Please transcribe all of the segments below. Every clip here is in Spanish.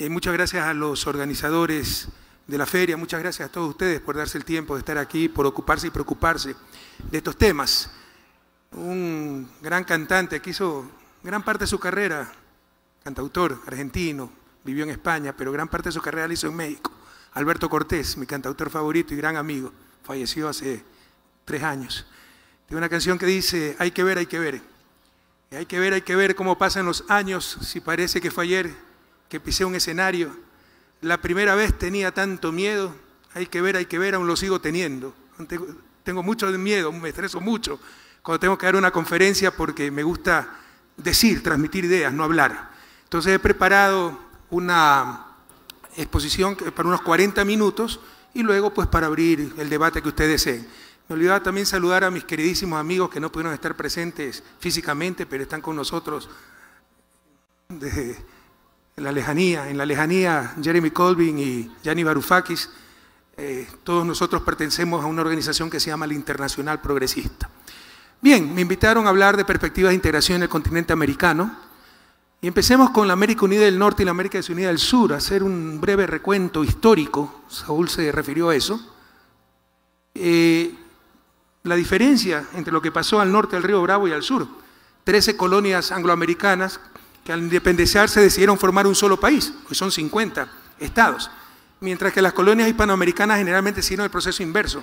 Eh, muchas gracias a los organizadores de la feria, muchas gracias a todos ustedes por darse el tiempo de estar aquí, por ocuparse y preocuparse de estos temas. Un gran cantante que hizo gran parte de su carrera, cantautor argentino, vivió en España, pero gran parte de su carrera la hizo en México. Alberto Cortés, mi cantautor favorito y gran amigo, falleció hace tres años. Tiene una canción que dice, hay que ver, hay que ver. hay que ver, hay que ver cómo pasan los años, si parece que fue ayer que pisé un escenario. La primera vez tenía tanto miedo. Hay que ver, hay que ver, aún lo sigo teniendo. Tengo mucho miedo, me estreso mucho cuando tengo que dar una conferencia porque me gusta decir, transmitir ideas, no hablar. Entonces he preparado una exposición para unos 40 minutos y luego pues para abrir el debate que ustedes deseen. Me olvidaba también saludar a mis queridísimos amigos que no pudieron estar presentes físicamente, pero están con nosotros desde en la lejanía, en la lejanía Jeremy Colvin y Yanni Barufakis. Eh, todos nosotros pertenecemos a una organización que se llama la Internacional Progresista. Bien, me invitaron a hablar de perspectivas de integración en el continente americano y empecemos con la América Unida del Norte y la América Unida del Sur, hacer un breve recuento histórico, Saúl se refirió a eso. Eh, la diferencia entre lo que pasó al norte del río Bravo y al sur, 13 colonias angloamericanas que al independizarse decidieron formar un solo país, que son 50 estados, mientras que las colonias hispanoamericanas generalmente siguieron el proceso inverso.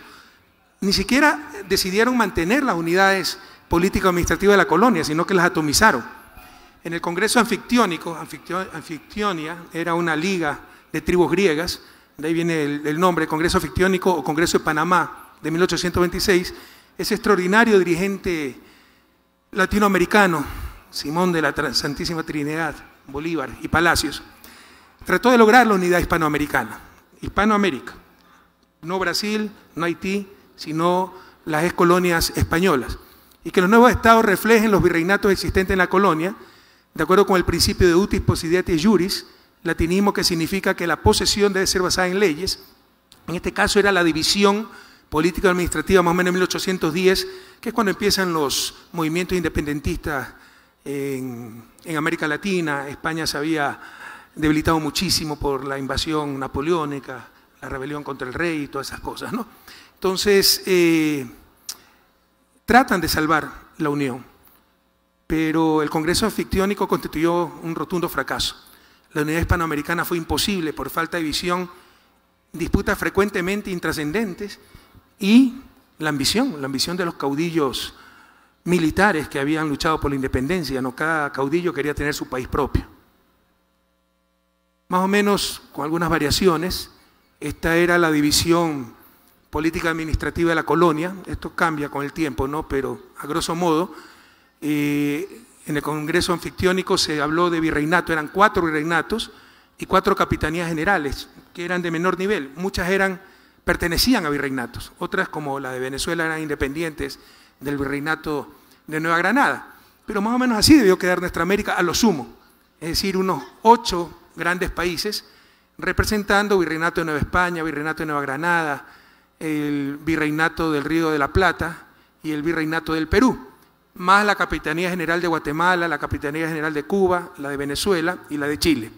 Ni siquiera decidieron mantener las unidades político-administrativas de la colonia, sino que las atomizaron. En el Congreso Anfictiónico, Anfictionia era una liga de tribus griegas, de ahí viene el, el nombre, Congreso Anfictiónico o Congreso de Panamá de 1826, ese extraordinario dirigente latinoamericano Simón de la Santísima Trinidad, Bolívar y Palacios, trató de lograr la unidad hispanoamericana, Hispanoamérica, no Brasil, no Haití, sino las ex colonias españolas, y que los nuevos estados reflejen los virreinatos existentes en la colonia, de acuerdo con el principio de utis possidetis juris, latinismo que significa que la posesión debe ser basada en leyes. En este caso era la división política administrativa más o menos en 1810, que es cuando empiezan los movimientos independentistas en, América Latina. España se había debilitado muchísimo por la invasión napoleónica, la rebelión contra el rey y todas esas cosas. Entonces, eh, tratan de salvar la Unión, pero el Congreso Anfictiónico constituyó un rotundo fracaso. La unidad hispanoamericana fue imposible por falta de visión, disputas frecuentemente intrascendentes y la ambición, la ambición de los caudillos militares que habían luchado por la independencia, no cada caudillo quería tener su país propio. Más o menos, con algunas variaciones, esta era la división política administrativa de la colonia, esto cambia con el tiempo, ¿no? pero a grosso modo, eh, en el Congreso Anfictiónico se habló de virreinato, eran cuatro virreinatos y cuatro capitanías generales, que eran de menor nivel, muchas eran pertenecían a virreinatos, otras como la de Venezuela eran independientes, del virreinato de Nueva Granada. Pero más o menos así debió quedar nuestra América a lo sumo, es decir, unos ocho grandes países representando virreinato de Nueva España, virreinato de Nueva Granada, el virreinato del Río de la Plata y el virreinato del Perú, más la Capitanía General de Guatemala, la Capitanía General de Cuba, la de Venezuela y la de Chile.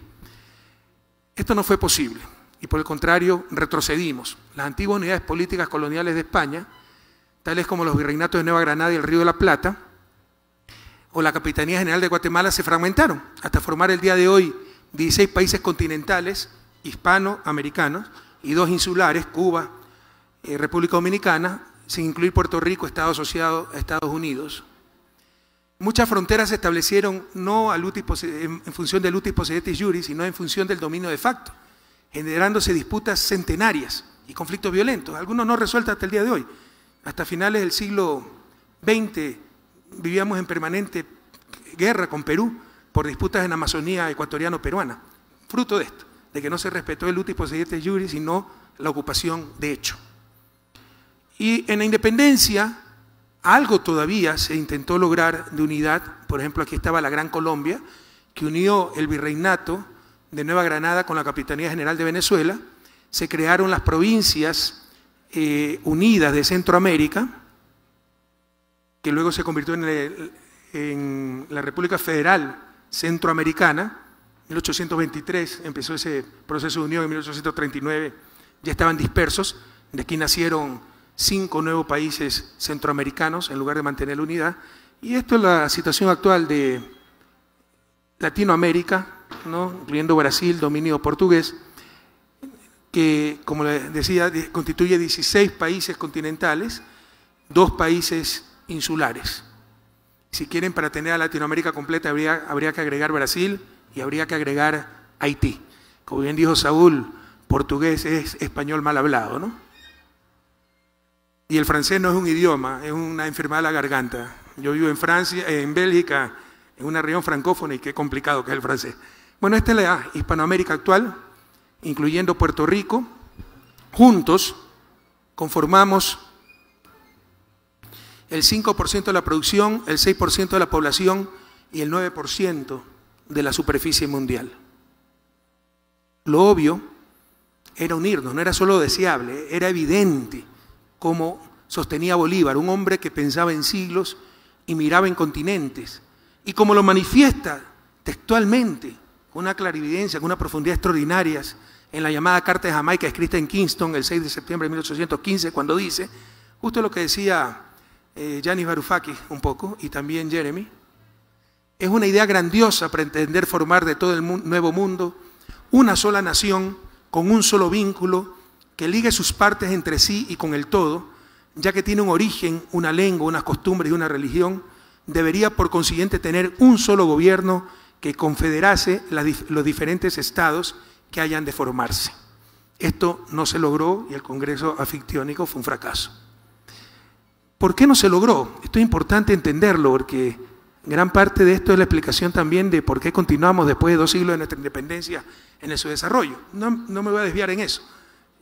Esto no fue posible y por el contrario retrocedimos. Las antiguas unidades políticas coloniales de España tales como los virreinatos de Nueva Granada y el Río de la Plata, o la Capitanía General de Guatemala, se fragmentaron hasta formar el día de hoy 16 países continentales hispanoamericanos y dos insulares, Cuba, y eh, República Dominicana, sin incluir Puerto Rico, Estado asociado a Estados Unidos. Muchas fronteras se establecieron no al en función del utis possidetis juris, sino en función del dominio de facto, generándose disputas centenarias y conflictos violentos, algunos no resueltos hasta el día de hoy, hasta finales del siglo XX vivíamos en permanente guerra con Perú por disputas en Amazonía ecuatoriano-peruana, fruto de esto, de que no se respetó el último de iuris, sino la ocupación de hecho. Y en la independencia, algo todavía se intentó lograr de unidad, por ejemplo, aquí estaba la Gran Colombia, que unió el virreinato de Nueva Granada con la Capitanía General de Venezuela, se crearon las provincias eh, unidas de Centroamérica, que luego se convirtió en, la República Federal Centroamericana, en 1823 empezó ese proceso de unión, en 1839 ya estaban dispersos, de aquí nacieron cinco nuevos países centroamericanos en lugar de mantener la unidad, y esto es la situación actual de Latinoamérica, incluyendo Brasil, dominio portugués, que, como les decía, constituye 16 países continentales, dos países insulares. Si quieren, para tener a Latinoamérica completa, habría, habría que agregar Brasil y habría que agregar Haití. Como bien dijo Saúl, portugués es español mal hablado, ¿no? Y el francés no es un idioma, es una enfermedad de la garganta. Yo vivo en Francia, en Bélgica, en una región francófona y qué complicado que es el francés. Bueno, esta es la Hispanoamérica actual incluyendo Puerto Rico, juntos conformamos el 5% de la producción, el 6% de la población y el 9% de la superficie mundial. Lo obvio era unirnos, no era solo deseable, era evidente cómo sostenía Bolívar, un hombre que pensaba en siglos y miraba en continentes. Y como lo manifiesta textualmente, una clarividencia, con una profundidad extraordinarias en la llamada Carta de Jamaica escrita en Kingston el 6 de septiembre de 1815, cuando dice, justo lo que decía Yanis eh, Varoufakis un poco y también Jeremy, es una idea grandiosa para entender formar de todo el nuevo mundo una sola nación con un solo vínculo que ligue sus partes entre sí y con el todo, ya que tiene un origen, una lengua, unas costumbres y una religión, debería por consiguiente tener un solo gobierno que confederase los diferentes estados que hayan de formarse. Esto no se logró y el Congreso Afictiónico fue un fracaso. ¿Por qué no se logró? Esto es importante entenderlo porque gran parte de esto es la explicación también de por qué continuamos después de dos siglos de nuestra independencia en su desarrollo. no me voy a desviar en eso.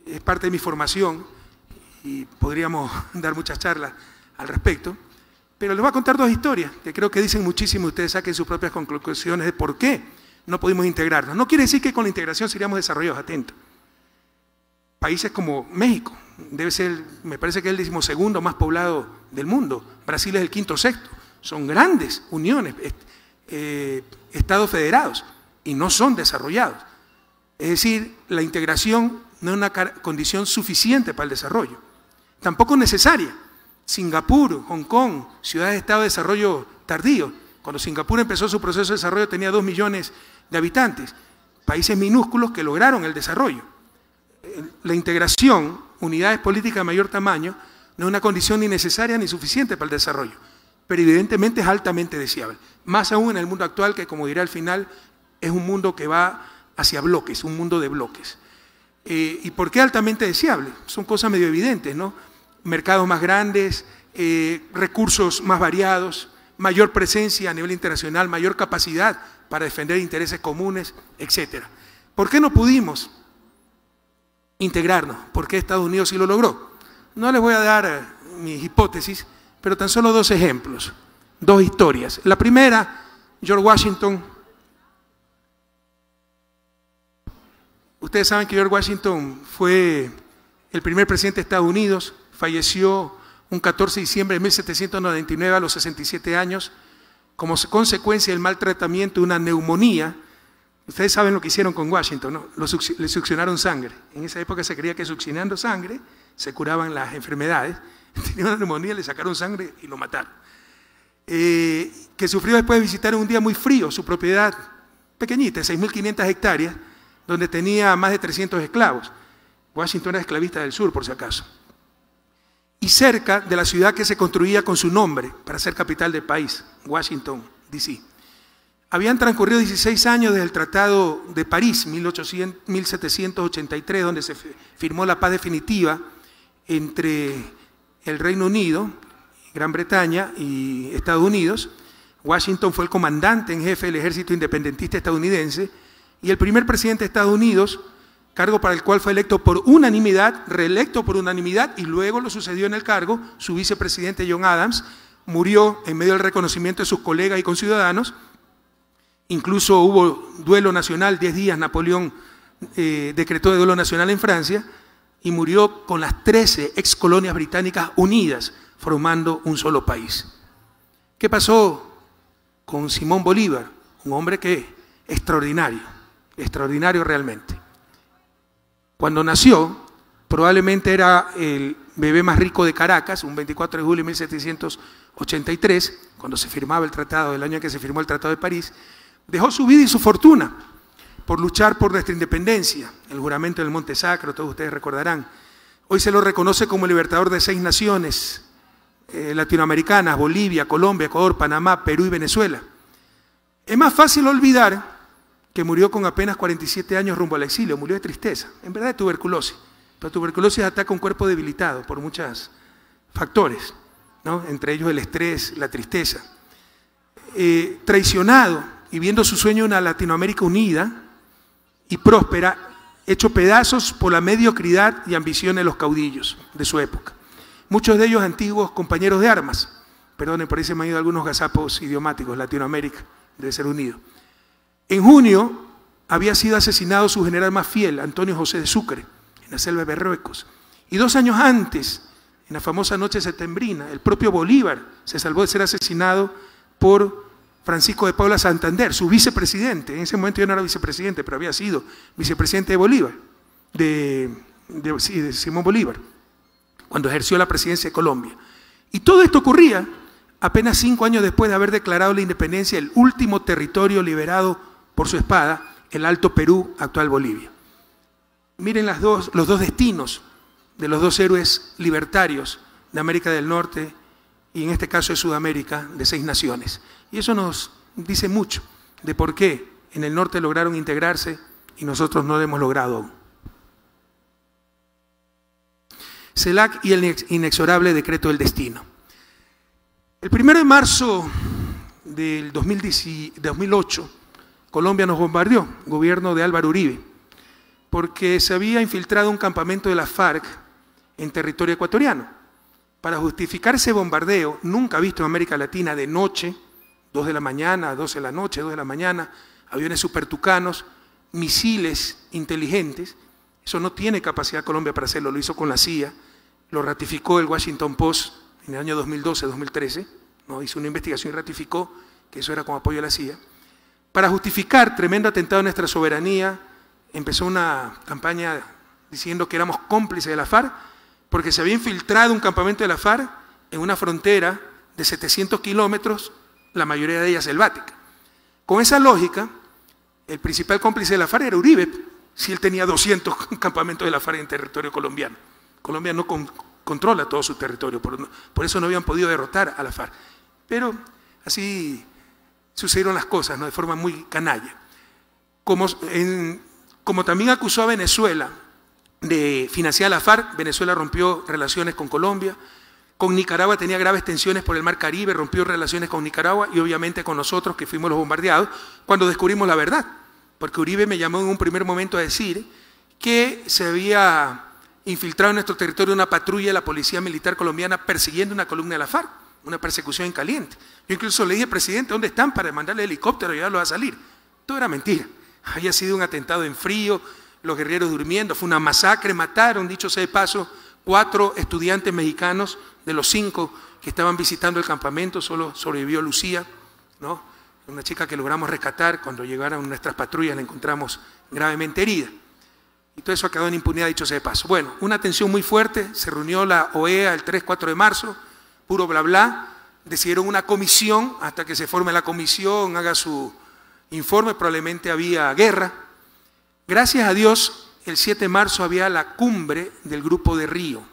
Es parte de mi formación y podríamos dar muchas charlas al respecto. Pero les voy a contar dos historias que creo que dicen muchísimo. Ustedes saquen sus propias conclusiones de por qué no pudimos integrarnos. No quiere decir que con la integración seríamos desarrollados, atentos. Países como México, debe ser, me parece que es el segundo más poblado del mundo. Brasil es el quinto sexto. Son grandes uniones, eh, eh, estados federados, y no son desarrollados. Es decir, la integración no es una condición suficiente para el desarrollo, tampoco necesaria. Singapur, Hong Kong, ciudades de estado de desarrollo tardío. Cuando Singapur empezó su proceso de desarrollo tenía dos millones de habitantes, países minúsculos que lograron el desarrollo. La integración, unidades políticas de mayor tamaño, no es una condición ni necesaria ni suficiente para el desarrollo, pero evidentemente es altamente deseable. Más aún en el mundo actual que, como diré al final, es un mundo que va hacia bloques, un mundo de bloques. Eh, ¿Y por qué altamente deseable? Son cosas medio evidentes, ¿no? mercados más grandes, eh, recursos más variados, mayor presencia a nivel internacional, mayor capacidad para defender intereses comunes, etc. ¿Por qué no pudimos integrarnos? ¿Por qué Estados Unidos sí lo logró? No les voy a dar eh, mis hipótesis, pero tan solo dos ejemplos, dos historias. La primera, George Washington. Ustedes saben que George Washington fue el primer presidente de Estados Unidos, falleció un 14 de diciembre de 1799 a los 67 años como consecuencia del maltratamiento de una neumonía. Ustedes saben lo que hicieron con Washington, le succionaron sangre. En esa época se creía que succionando sangre se curaban las enfermedades. Tenía una neumonía, le sacaron sangre y lo mataron. Eh, que sufrió después de visitar un día muy frío su propiedad pequeñita, 6.500 hectáreas, donde tenía más de 300 esclavos. Washington era esclavista del sur, por si acaso y cerca de la ciudad que se construía con su nombre para ser capital del país, Washington, D.C. Habían transcurrido 16 años desde el Tratado de París, 1783, donde se firmó la paz definitiva entre el Reino Unido, Gran Bretaña y Estados Unidos. Washington fue el comandante en jefe del ejército independentista estadounidense y el primer presidente de Estados Unidos cargo para el cual fue electo por unanimidad, reelecto por unanimidad y luego lo sucedió en el cargo su vicepresidente John Adams, murió en medio del reconocimiento de sus colegas y conciudadanos, incluso hubo duelo nacional, 10 días Napoleón eh, decretó de duelo nacional en Francia y murió con las 13 ex colonias británicas unidas, formando un solo país. ¿Qué pasó con Simón Bolívar? Un hombre que extraordinario, extraordinario realmente. Cuando nació, probablemente era el bebé más rico de Caracas, un 24 de julio de 1783, cuando se firmaba el tratado, el año en que se firmó el Tratado de París, dejó su vida y su fortuna por luchar por nuestra independencia, el juramento del Monte Sacro, todos ustedes recordarán. Hoy se lo reconoce como libertador de seis naciones eh, latinoamericanas, Bolivia, Colombia, Ecuador, Panamá, Perú y Venezuela. Es más fácil olvidar que murió con apenas 47 años rumbo al exilio, murió de tristeza, en verdad de tuberculosis. Pero tuberculosis ataca un cuerpo debilitado por muchos factores, ¿no? entre ellos el estrés, la tristeza. Eh, traicionado y viendo su sueño en una Latinoamérica unida y próspera, hecho pedazos por la mediocridad y ambición de los caudillos de su época. Muchos de ellos antiguos compañeros de armas. me parece me han ido algunos gazapos idiomáticos, Latinoamérica debe ser unido. En junio había sido asesinado su general más fiel, Antonio José de Sucre, en la selva de Berruecos. Y dos años antes, en la famosa noche septembrina, el propio Bolívar se salvó de ser asesinado por Francisco de Paula Santander, su vicepresidente. En ese momento yo no era vicepresidente, pero había sido vicepresidente de Bolívar, de, de, de Simón Bolívar, cuando ejerció la presidencia de Colombia. Y todo esto ocurría apenas cinco años después de haber declarado la independencia, el último territorio liberado por su espada el Alto Perú, actual Bolivia. Miren dos, los dos destinos de los dos héroes libertarios de América del Norte y en este caso de Sudamérica, de seis naciones. Y eso nos dice mucho de por qué en el norte lograron integrarse y nosotros no lo hemos logrado aún. CELAC y el inexorable decreto del destino. El primero de marzo del 2008 Colombia nos bombardeó, gobierno de Álvaro Uribe, porque se había infiltrado un campamento de la FARC en territorio ecuatoriano. Para justificar ese bombardeo, nunca visto en América Latina de noche, 2 de la mañana, 12 de la noche, 2 de la mañana, aviones supertucanos, misiles inteligentes, eso no tiene capacidad Colombia para hacerlo, lo hizo con la CIA, lo ratificó el Washington Post en el año 2012-2013, ¿no? hizo una investigación y ratificó que eso era con apoyo de la CIA. Para justificar tremendo atentado a nuestra soberanía, empezó una campaña diciendo que éramos cómplices de la FARC, porque se había infiltrado un campamento de la FARC en una frontera de 700 kilómetros, la mayoría de ella selvática. Con esa lógica, el principal cómplice de la FARC era Uribe, si él tenía 200 campamentos de la FARC en territorio colombiano. Colombia no controla todo su territorio, por, eso no habían podido derrotar a la FARC. Pero así sucedieron las cosas, De forma muy canalla. Como, como también acusó a Venezuela de financiar a la FARC, Venezuela rompió relaciones con Colombia, con Nicaragua tenía graves tensiones por el Mar Caribe, rompió relaciones con Nicaragua y obviamente con nosotros que fuimos los bombardeados cuando descubrimos la verdad. Porque Uribe me llamó en un primer momento a decir que se había infiltrado en nuestro territorio una patrulla de la Policía Militar Colombiana persiguiendo una columna de la FARC una persecución en caliente. Yo incluso le dije, presidente, ¿dónde están para mandarle el helicóptero y ayudarlos a salir? Todo era mentira. Había sido un atentado en frío, los guerreros durmiendo, fue una masacre, mataron, dicho sea de paso, cuatro estudiantes mexicanos de los cinco que estaban visitando el campamento, solo sobrevivió Lucía, ¿no? una chica que logramos rescatar, cuando llegaron nuestras patrullas la encontramos gravemente herida. Y todo eso ha quedado en impunidad, dicho sea de paso. Bueno, una tensión muy fuerte, se reunió la OEA el 3-4 de marzo, puro bla bla. Decidieron una comisión, hasta que se forme la comisión, haga su informe, probablemente había guerra. Gracias a Dios, el 7 de marzo había la cumbre del Grupo de Río.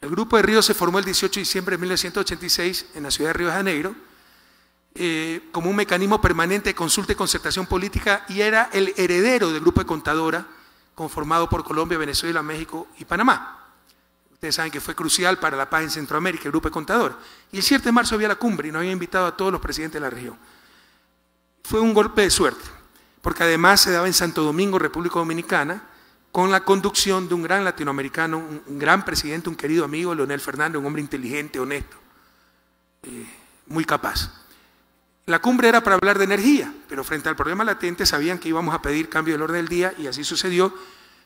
El Grupo de Río se formó el 18 de diciembre de 1986 en la ciudad de Río de Janeiro. Eh, como un mecanismo permanente de consulta y concertación política y era el heredero del grupo de contadora conformado por Colombia, Venezuela, México y Panamá. Ustedes saben que fue crucial para la paz en Centroamérica, el Grupo de Contador. Y el 7 de marzo había la cumbre y nos había invitado a todos los presidentes de la región. Fue un golpe de suerte, porque además se daba en Santo Domingo, República Dominicana, con la conducción de un gran latinoamericano, un gran presidente, un querido amigo, Leonel Fernández, un hombre inteligente, honesto, eh, muy capaz. La cumbre era para hablar de energía, pero frente al problema latente sabían que íbamos a pedir cambio del orden del día y así sucedió.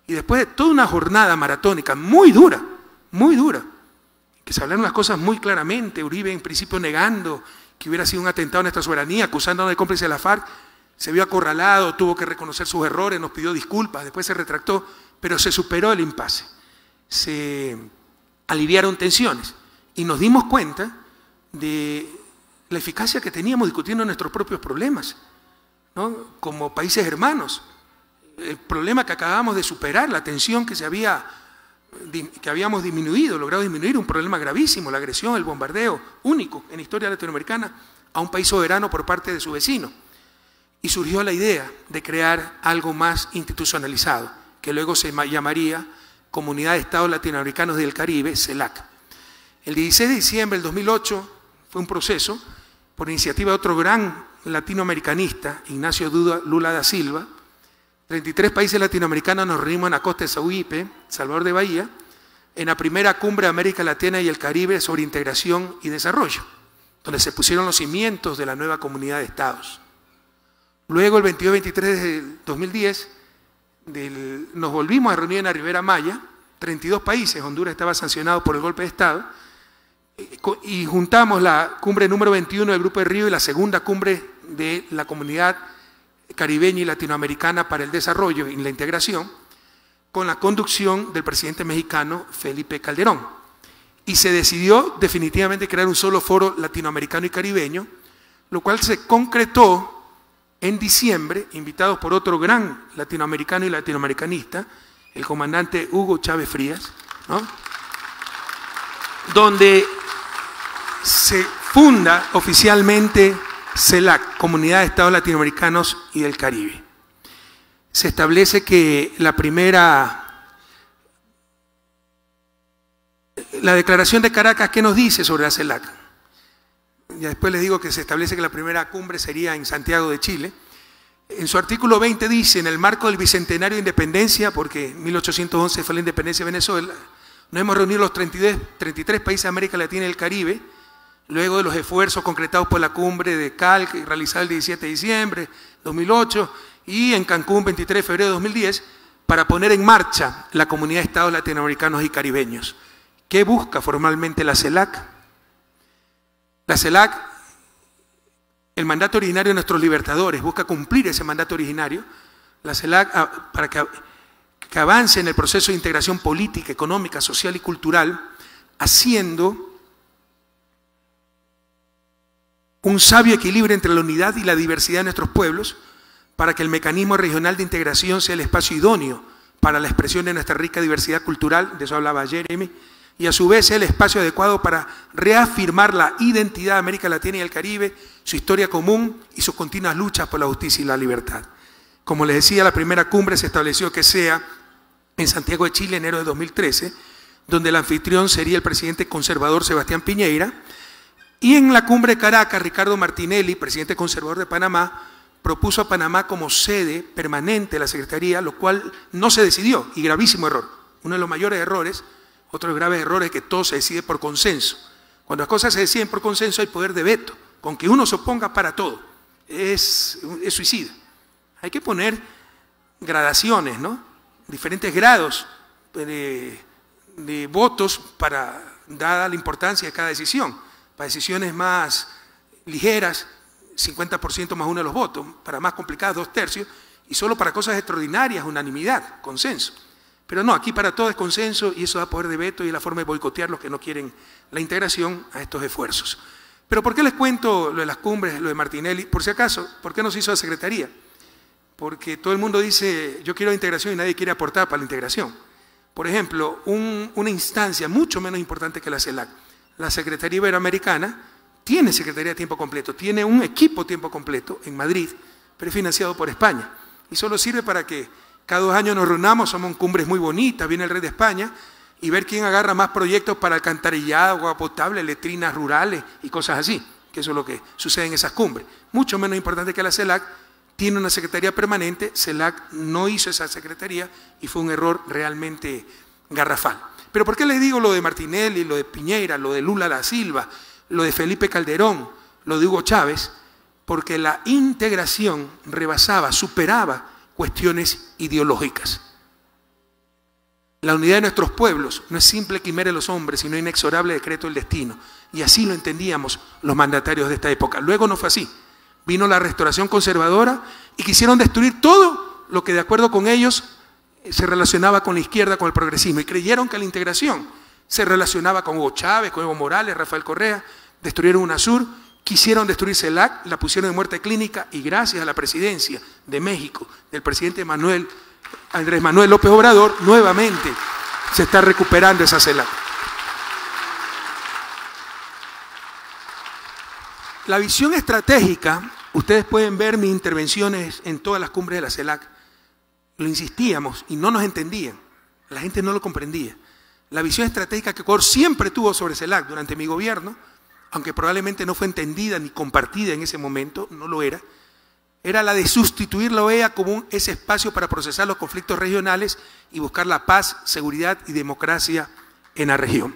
Y después de toda una jornada maratónica muy dura, muy dura, que se hablaron las cosas muy claramente, Uribe en principio negando que hubiera sido un atentado a nuestra soberanía, acusándonos de cómplice de la FARC, se vio acorralado, tuvo que reconocer sus errores, nos pidió disculpas, después se retractó, pero se superó el impasse, se aliviaron tensiones y nos dimos cuenta de la eficacia que teníamos discutiendo nuestros propios problemas, como países hermanos, el problema que acabamos de superar, la tensión que se había que habíamos disminuido, logrado disminuir un problema gravísimo, la agresión, el bombardeo, único en la historia latinoamericana, a un país soberano por parte de su vecino. Y surgió la idea de crear algo más institucionalizado, que luego se llamaría Comunidad de Estados Latinoamericanos del Caribe, CELAC. El 16 de diciembre del 2008 fue un proceso por iniciativa de otro gran latinoamericanista, Ignacio Lula da Silva, 33 países latinoamericanos nos reunimos a costa de Sauipe, Salvador de Bahía, en la primera cumbre de América Latina y el Caribe sobre integración y desarrollo, donde se pusieron los cimientos de la nueva comunidad de estados. Luego, el 22-23 de 2010, nos volvimos a reunir en la Ribera Maya, 32 países, Honduras estaba sancionado por el golpe de Estado, eh, y juntamos la cumbre número 21 del Grupo de Río y la segunda cumbre de la comunidad caribeña y latinoamericana para el desarrollo y la integración, con la conducción del presidente mexicano Felipe Calderón. Y se decidió definitivamente crear un solo foro latinoamericano y caribeño, lo cual se concretó en diciembre, invitados por otro gran latinoamericano y latinoamericanista, el comandante Hugo Chávez Frías, donde se funda oficialmente CELAC, Comunidad de Estados Latinoamericanos y del Caribe. Se establece que la primera... La declaración de Caracas, ¿qué nos dice sobre la CELAC? Ya después les digo que se establece que la primera cumbre sería en Santiago de Chile. En su artículo 20 dice, en el marco del Bicentenario de Independencia, porque 1811 fue la independencia de Venezuela, nos hemos reunido los 33 países de América Latina y el Caribe luego de los esfuerzos concretados por la cumbre de Calc, realizada el 17 de diciembre de 2008 y en Cancún 23 de febrero de 2010, para poner en marcha la comunidad de estados latinoamericanos y caribeños. ¿Qué busca formalmente la CELAC? La CELAC, el mandato originario de nuestros libertadores, busca cumplir ese mandato originario. La CELAC, ah, para que avance en el proceso de integración política, económica, social y cultural, haciendo un sabio equilibrio entre la unidad y la diversidad de nuestros pueblos para que el mecanismo regional de integración sea el espacio idóneo para la expresión de nuestra rica diversidad cultural, de eso hablaba Jeremy, y a su vez sea el espacio adecuado para reafirmar la identidad de América Latina y el Caribe, su historia común y sus continuas luchas por la justicia y la libertad. Como les decía, la primera cumbre se estableció que sea en Santiago de Chile, enero de 2013, donde el anfitrión sería el presidente conservador Sebastián Piñeira, y en la cumbre de Caracas, Ricardo Martinelli, presidente conservador de Panamá, propuso a Panamá como sede permanente de la Secretaría, lo cual no se decidió, y gravísimo error. Uno de los mayores errores, otro de los graves errores es que todo se decide por consenso. Cuando las cosas se deciden por consenso hay poder de veto, con que uno se oponga para todo. Es, suicida. Hay que poner gradaciones, ¿no? Diferentes grados de, votos para, dada la importancia de cada decisión decisiones más ligeras, 50% más uno de los votos, para más complicadas, dos tercios, y solo para cosas extraordinarias, unanimidad, consenso. Pero no, aquí para todo es consenso y eso da poder de veto y es la forma de boicotear los que no quieren la integración a estos esfuerzos. Pero ¿por qué les cuento lo de las cumbres, lo de Martinelli? Por si acaso, ¿por qué no se hizo la Secretaría? Porque todo el mundo dice, yo quiero integración y nadie quiere aportar para la integración. Por ejemplo, una instancia mucho menos importante que la CELAC la Secretaría Iberoamericana tiene Secretaría de Tiempo Completo, tiene un equipo tiempo completo en Madrid, prefinanciado financiado por España. Y solo sirve para que cada dos años nos reunamos, somos cumbres muy bonitas, viene el Rey de España, y ver quién agarra más proyectos para alcantarillado, agua potable, letrinas rurales y cosas así, que eso es lo que sucede en esas cumbres. Mucho menos importante que la CELAC, tiene una secretaría permanente, CELAC no hizo esa secretaría y fue un error realmente garrafal. Pero ¿por qué les digo lo de Martinelli, lo de Piñera, lo de Lula da Silva, lo de Felipe Calderón, lo de Hugo Chávez? Porque la integración rebasaba, superaba cuestiones ideológicas. La unidad de nuestros pueblos no es simple quimera de los hombres, sino inexorable decreto del destino. Y así lo entendíamos los mandatarios de esta época. Luego no fue así. Vino la restauración conservadora y quisieron destruir todo lo que de acuerdo con ellos se relacionaba con la izquierda, con el progresismo, y creyeron que la integración se relacionaba con Hugo Chávez, con Evo Morales, Rafael Correa, destruyeron UNASUR, quisieron destruir CELAC, la pusieron de muerte clínica y gracias a la presidencia de México, del presidente Manuel, Andrés Manuel López Obrador, nuevamente se está recuperando esa CELAC. La visión estratégica, ustedes pueden ver mis intervenciones en todas las cumbres de la CELAC, lo insistíamos y no nos entendían. La gente no lo comprendía. La visión estratégica que Ecuador siempre tuvo sobre CELAC durante mi gobierno, aunque probablemente no fue entendida ni compartida en ese momento, no lo era, era la de sustituir la OEA como ese espacio para procesar los conflictos regionales y buscar la paz, seguridad y democracia en la región.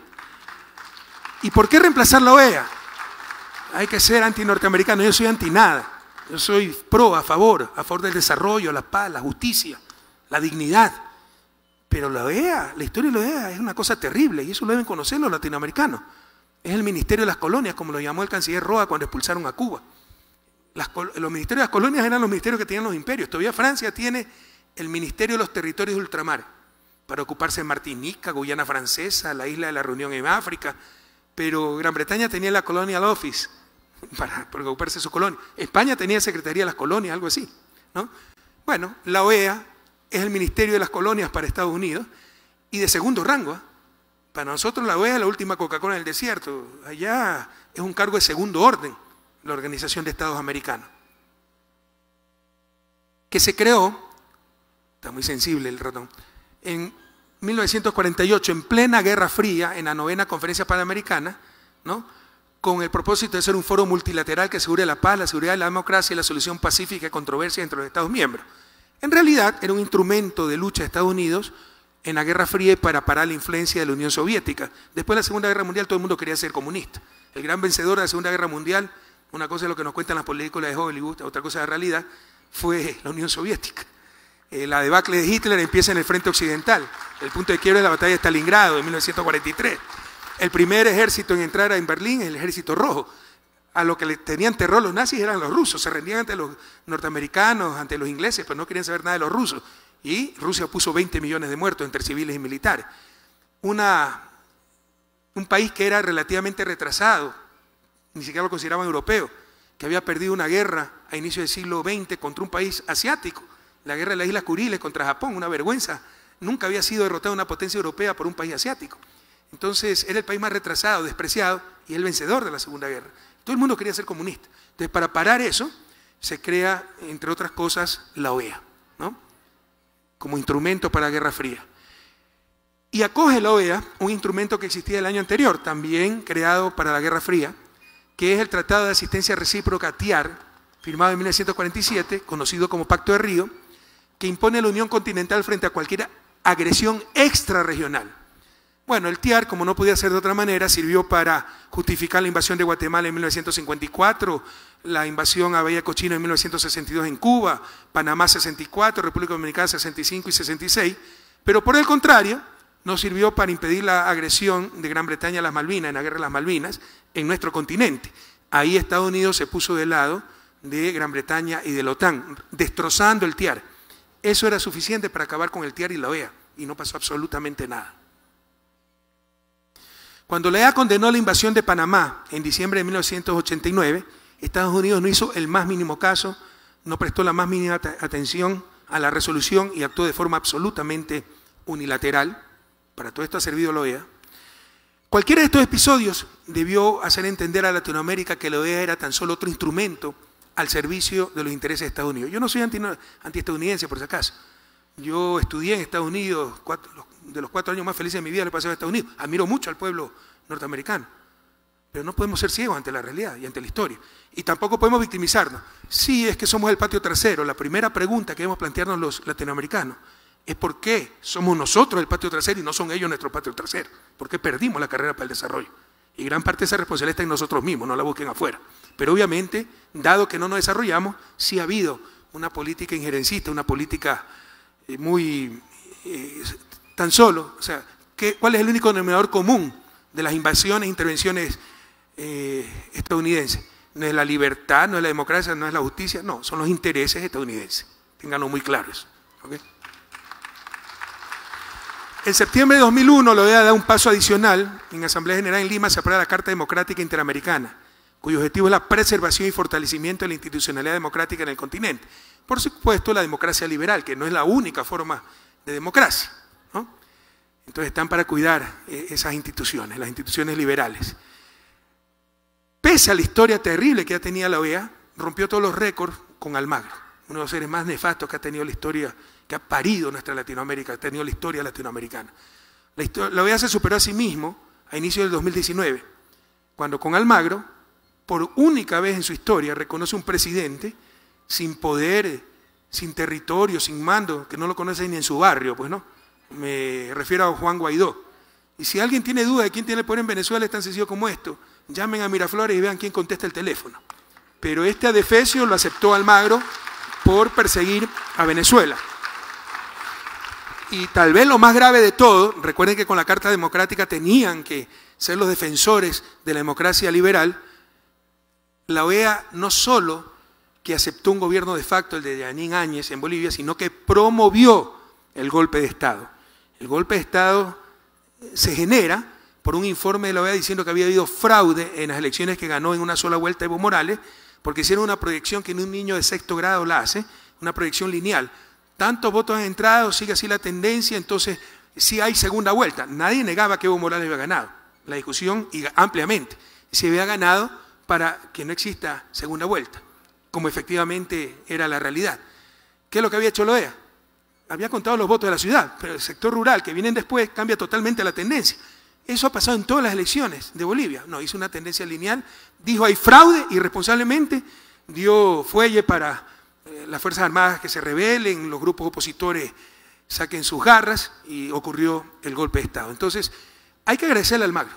¿Y por qué reemplazar la OEA? Hay que ser anti antinorteamericano, yo soy anti nada, yo soy pro, a favor, a favor del desarrollo, la paz, la justicia la dignidad. Pero la OEA, la historia de la OEA es una cosa terrible y eso lo deben conocer los latinoamericanos. Es el Ministerio de las Colonias, como lo llamó el canciller Roa cuando expulsaron a Cuba. los ministerios de las colonias eran los ministerios que tenían los imperios. Todavía Francia tiene el Ministerio de los Territorios de Ultramar para ocuparse de Martinica, Guyana Francesa, la isla de la Reunión en África. Pero Gran Bretaña tenía la Colonial Office para, ocuparse de su colonia. España tenía Secretaría de las Colonias, algo así. ¿no? Bueno, la OEA es el Ministerio de las Colonias para Estados Unidos y de segundo rango. ¿eh? Para nosotros la OEA es la última Coca-Cola del desierto. Allá es un cargo de segundo orden, la Organización de Estados Americanos. Que se creó, está muy sensible el ratón, en 1948, en plena Guerra Fría, en la novena conferencia panamericana, ¿no? con el propósito de ser un foro multilateral que asegure la paz, la seguridad, la democracia y la solución pacífica de controversias entre los Estados miembros. En realidad era un instrumento de lucha de Estados Unidos en la Guerra Fría para parar la influencia de la Unión Soviética. Después de la Segunda Guerra Mundial todo el mundo quería ser comunista. El gran vencedor de la Segunda Guerra Mundial, una cosa es lo que nos cuentan las películas de Hollywood, otra cosa es la realidad, fue la Unión Soviética. Eh, la debacle de Hitler empieza en el frente occidental. El punto de quiebre es la batalla de Stalingrado en 1943. El primer ejército en entrar en Berlín es el ejército rojo a lo que le tenían terror los nazis eran los rusos, se rendían ante los norteamericanos, ante los ingleses, pero no querían saber nada de los rusos. Y Rusia puso 20 millones de muertos entre civiles y militares. un país que era relativamente retrasado, ni siquiera lo consideraban europeo, que había perdido una guerra a inicio del siglo XX contra un país asiático, la guerra de las Islas Kuriles contra Japón, una vergüenza. Nunca había sido derrotada una potencia europea por un país asiático. Entonces era el país más retrasado, despreciado y el vencedor de la Segunda Guerra. Todo el mundo quería ser comunista. Entonces, para parar eso, se crea, entre otras cosas, la OEA, ¿no? como instrumento para la Guerra Fría. Y acoge la OEA un instrumento que existía el año anterior, también creado para la Guerra Fría, que es el Tratado de Asistencia Recíproca TIAR, firmado en 1947, conocido como Pacto de Río, que impone la Unión Continental frente a cualquier agresión extrarregional bueno, el TIAR, como no podía ser de otra manera, sirvió para justificar la invasión de Guatemala en 1954, la invasión a Bahía Cochino en 1962 en Cuba, Panamá 64, República Dominicana 65 y 66, pero por el contrario, no sirvió para impedir la agresión de Gran Bretaña a las Malvinas, en la Guerra de las Malvinas, en nuestro continente. Ahí Estados Unidos se puso de lado de Gran Bretaña y de la OTAN, destrozando el TIAR. Eso era suficiente para acabar con el TIAR y la OEA, y no pasó absolutamente nada. Cuando la EA condenó la invasión de Panamá en diciembre de 1989, Estados Unidos no hizo el más mínimo caso, no prestó la más mínima atención a la resolución y actuó de forma absolutamente unilateral. Para todo esto ha servido la OEA. Cualquiera de estos episodios debió hacer entender a Latinoamérica que la OEA era tan solo otro instrumento al servicio de los intereses de Estados Unidos. Yo no soy antiestadounidense, por si acaso, yo estudié en Estados Unidos, de los cuatro años más felices de mi vida le pasé en Estados Unidos. Admiro mucho al pueblo norteamericano. Pero no podemos ser ciegos ante la realidad y ante la historia. Y tampoco podemos victimizarnos. Sí, es que somos el patio trasero. La primera pregunta que debemos plantearnos los latinoamericanos es por qué somos nosotros el patio trasero y no son ellos nuestro patio trasero. ¿Por qué perdimos la carrera para el desarrollo? Y gran parte de esa responsabilidad está en nosotros mismos, no la busquen afuera. Pero obviamente, dado que no nos desarrollamos, sí ha habido una política injerencista, una política eh, muy eh, tan solo, o sea, ¿cuál es el único denominador común de las invasiones, e intervenciones eh, estadounidenses? No es la libertad, no es la democracia, no es la justicia, no, son los intereses estadounidenses. Ténganlo muy claros. ¿okay? En septiembre de 2001, la OEA da un paso adicional. En Asamblea General en Lima se aprueba la Carta Democrática Interamericana, cuyo objetivo es la preservación y fortalecimiento de la institucionalidad democrática en el continente. Por supuesto, la democracia liberal, que no es la única forma de democracia. Entonces están para cuidar eh, esas instituciones, las instituciones liberales. Pese a la historia terrible que ya tenía la OEA, rompió todos los récords con Almagro, uno de los seres más nefastos que ha tenido la historia, que ha parido nuestra Latinoamérica, que ha tenido la historia latinoamericana. La, OEA e se superó a sí mismo a inicio del 2019, cuando con Almagro, por única vez en su historia, reconoce un presidente sin poder, sin territorio, sin mando, que no lo conoce ni en su barrio, pues no. Me refiero a Juan Guaidó. Y si alguien tiene duda de quién tiene el poder en Venezuela, es tan sencillo como esto. Llamen a Miraflores y vean quién contesta el teléfono. Pero este adefesio lo aceptó Almagro por perseguir a Venezuela. Y tal vez lo más grave de todo, recuerden que con la Carta Democrática tenían que ser los defensores de la democracia liberal, la OEA no solo que aceptó un gobierno de facto, el de Yanín Áñez en Bolivia, sino que promovió el golpe de Estado. El golpe de Estado eh, se genera por un informe de la OEA diciendo que había habido fraude en las elecciones que ganó en una sola vuelta Evo Morales, porque hicieron una proyección que un niño de sexto grado la hace, una proyección lineal. Tantos votos han entrado, sigue así la tendencia, entonces sí hay segunda vuelta. Nadie negaba que Evo Morales había ganado la discusión ampliamente. Se había ganado para que no exista segunda vuelta como efectivamente era la realidad. ¿Qué es lo que había hecho la OEA? Había contado los votos de la ciudad, pero el sector rural que vienen después cambia totalmente la tendencia. Eso ha pasado en todas las elecciones de Bolivia. No, hizo una tendencia lineal, dijo hay fraude irresponsablemente, dio fuelle para eh, las Fuerzas Armadas que se rebelen, los grupos opositores saquen sus garras y ocurrió el golpe de Estado. Entonces, hay que agradecerle al Magro.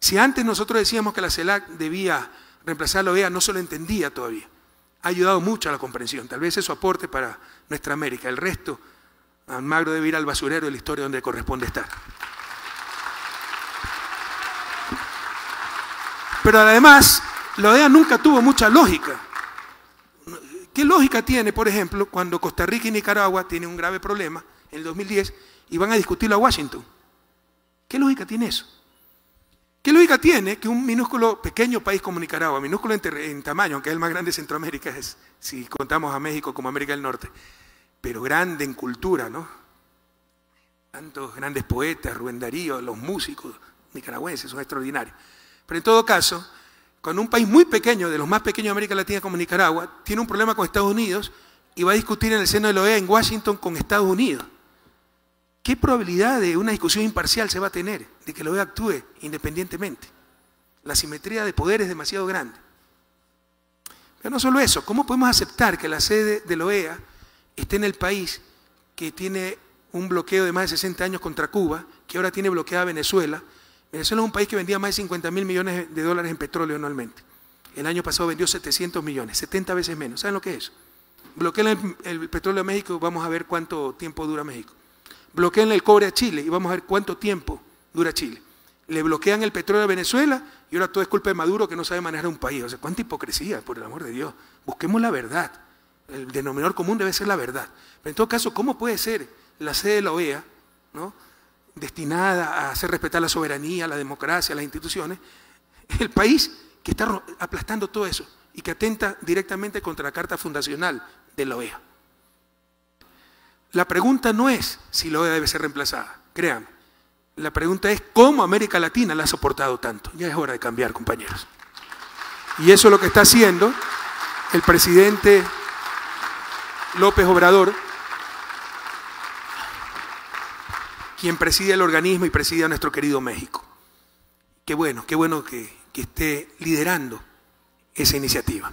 Si antes nosotros decíamos que la CELAC debía reemplazar a la OEA, no se lo entendía todavía ha ayudado mucho a la comprensión. Tal vez eso aporte para nuestra América. El resto, Magro debe ir al basurero de la historia donde corresponde estar. Pero además, la OEA nunca tuvo mucha lógica. ¿Qué lógica tiene, por ejemplo, cuando Costa Rica y Nicaragua tienen un grave problema en el 2010 y van a discutirlo a Washington? ¿Qué lógica tiene eso? ¿Qué lógica tiene que un minúsculo pequeño país como Nicaragua, minúsculo en, tamaño, aunque es el más grande de Centroamérica, es, si contamos a México como América del Norte, pero grande en cultura, ¿no? Tantos grandes poetas, Rubén los músicos nicaragüenses son extraordinarios. Pero en todo caso, cuando un país muy pequeño, de los más pequeños de América Latina como Nicaragua, tiene un problema con Estados Unidos y va a discutir en el seno de la OEA en Washington con Estados Unidos. ¿Qué probabilidad de una discusión imparcial se va a tener de que la OEA actúe independientemente? La simetría de poder es demasiado grande. Pero no solo eso, ¿cómo podemos aceptar que la sede de la OEA esté en el país que tiene un bloqueo de más de 60 años contra Cuba, que ahora tiene bloqueada Venezuela? Venezuela es un país que vendía más de 50 mil millones de dólares en petróleo anualmente. El año pasado vendió 700 millones, 70 veces menos. ¿Saben lo que es? Bloquea el, el petróleo a México, vamos a ver cuánto tiempo dura México. Bloquean el cobre a Chile y vamos a ver cuánto tiempo dura Chile. Le bloquean el petróleo a Venezuela y ahora todo es culpa de Maduro que no sabe manejar un país. O sea, cuánta hipocresía, por el amor de Dios. Busquemos la verdad. El denominador común debe ser la verdad. Pero en todo caso, ¿cómo puede ser la sede de la OEA, ¿no? destinada a hacer respetar la soberanía, la democracia, las instituciones, el país que está aplastando todo eso y que atenta directamente contra la Carta Fundacional de la OEA? La pregunta no es si la OEA debe ser reemplazada, créanme. La pregunta es cómo América Latina la ha soportado tanto. Ya es hora de cambiar, compañeros. Y eso es lo que está haciendo el presidente López Obrador, quien preside el organismo y preside a nuestro querido México. Qué bueno, qué bueno que, que esté liderando esa iniciativa.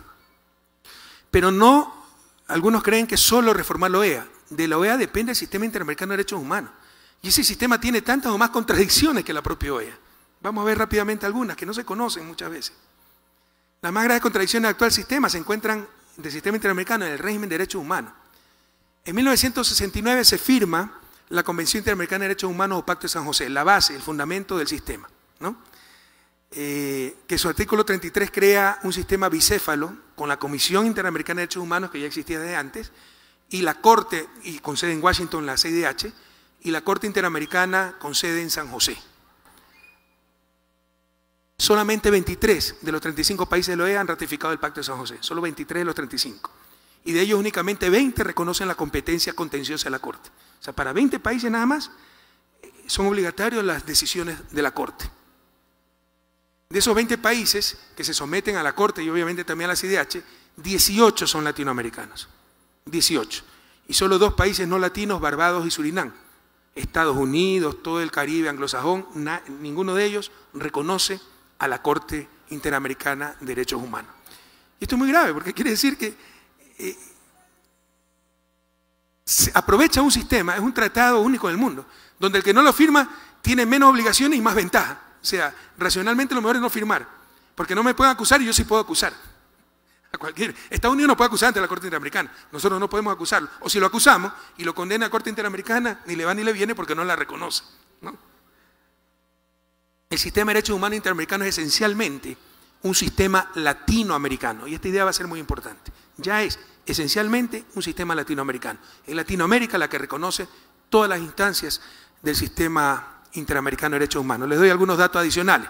Pero no, algunos creen que solo reformar la OEA de la OEA depende el sistema interamericano de derechos humanos. Y ese sistema tiene tantas o más contradicciones que la propia OEA. Vamos a ver rápidamente algunas que no se conocen muchas veces. Las más graves contradicciones del actual sistema se encuentran del sistema interamericano en el régimen de derechos humanos. En 1969 se firma la Convención Interamericana de Derechos Humanos o Pacto de San José, la base, el fundamento del sistema, eh, que su artículo 33 crea un sistema bicéfalo con la Comisión Interamericana de Derechos Humanos que ya existía desde antes y la Corte, y con sede en Washington, la CIDH, y la Corte Interamericana con sede en San José. Solamente 23 de los 35 países de la OEA han ratificado el Pacto de San José, solo 23 de los 35. Y de ellos únicamente 20 reconocen la competencia contenciosa de la Corte. O sea, para 20 países nada más eh, son obligatorias las decisiones de la Corte. De esos 20 países que se someten a la Corte y obviamente también a la CIDH, 18 son latinoamericanos. 18. Y solo dos países no latinos, Barbados y Surinam. Estados Unidos, todo el Caribe anglosajón, ninguno de ellos reconoce a la Corte Interamericana de Derechos Humanos. Y esto es muy grave porque quiere decir que eh, se aprovecha un sistema, es un tratado único del mundo, donde el que no lo firma tiene menos obligaciones y más ventaja. O sea, racionalmente lo mejor es no firmar, porque no me pueden acusar y yo sí puedo acusar. A cualquier. Estados Unidos no puede acusar ante la Corte Interamericana. Nosotros no podemos acusarlo. O si lo acusamos y lo condena a la Corte Interamericana, ni le va ni le viene porque no la reconoce. El sistema de derechos humanos interamericano es esencialmente un sistema latinoamericano. Y esta idea va a ser muy importante. Ya es esencialmente un sistema latinoamericano. Es Latinoamérica la que reconoce todas las instancias del sistema interamericano de derechos humanos. Les doy algunos datos adicionales.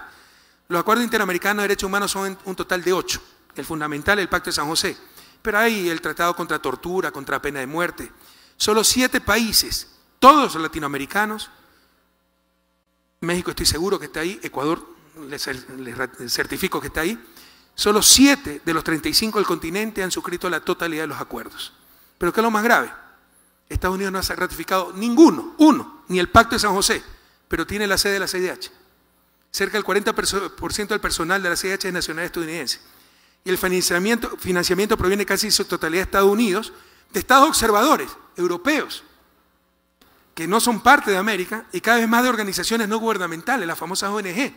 Los acuerdos interamericanos de derechos humanos son un total de ocho el fundamental, el Pacto de San José. Pero hay el Tratado contra Tortura, contra Pena de Muerte. Solo siete países, todos latinoamericanos, México estoy seguro que está ahí, Ecuador les, certifico que está ahí, solo siete de los 35 del continente han suscrito la totalidad de los acuerdos. Pero ¿qué es lo más grave? Estados Unidos no ha ratificado ninguno, uno, ni el Pacto de San José, pero tiene la sede de la CIDH. Cerca del 40% del personal de la CIDH es nacional estadounidense y el financiamiento, proviene casi en su totalidad de Estados Unidos, de estados observadores, europeos, que no son parte de América, y cada vez más de organizaciones no gubernamentales, las famosas ONG,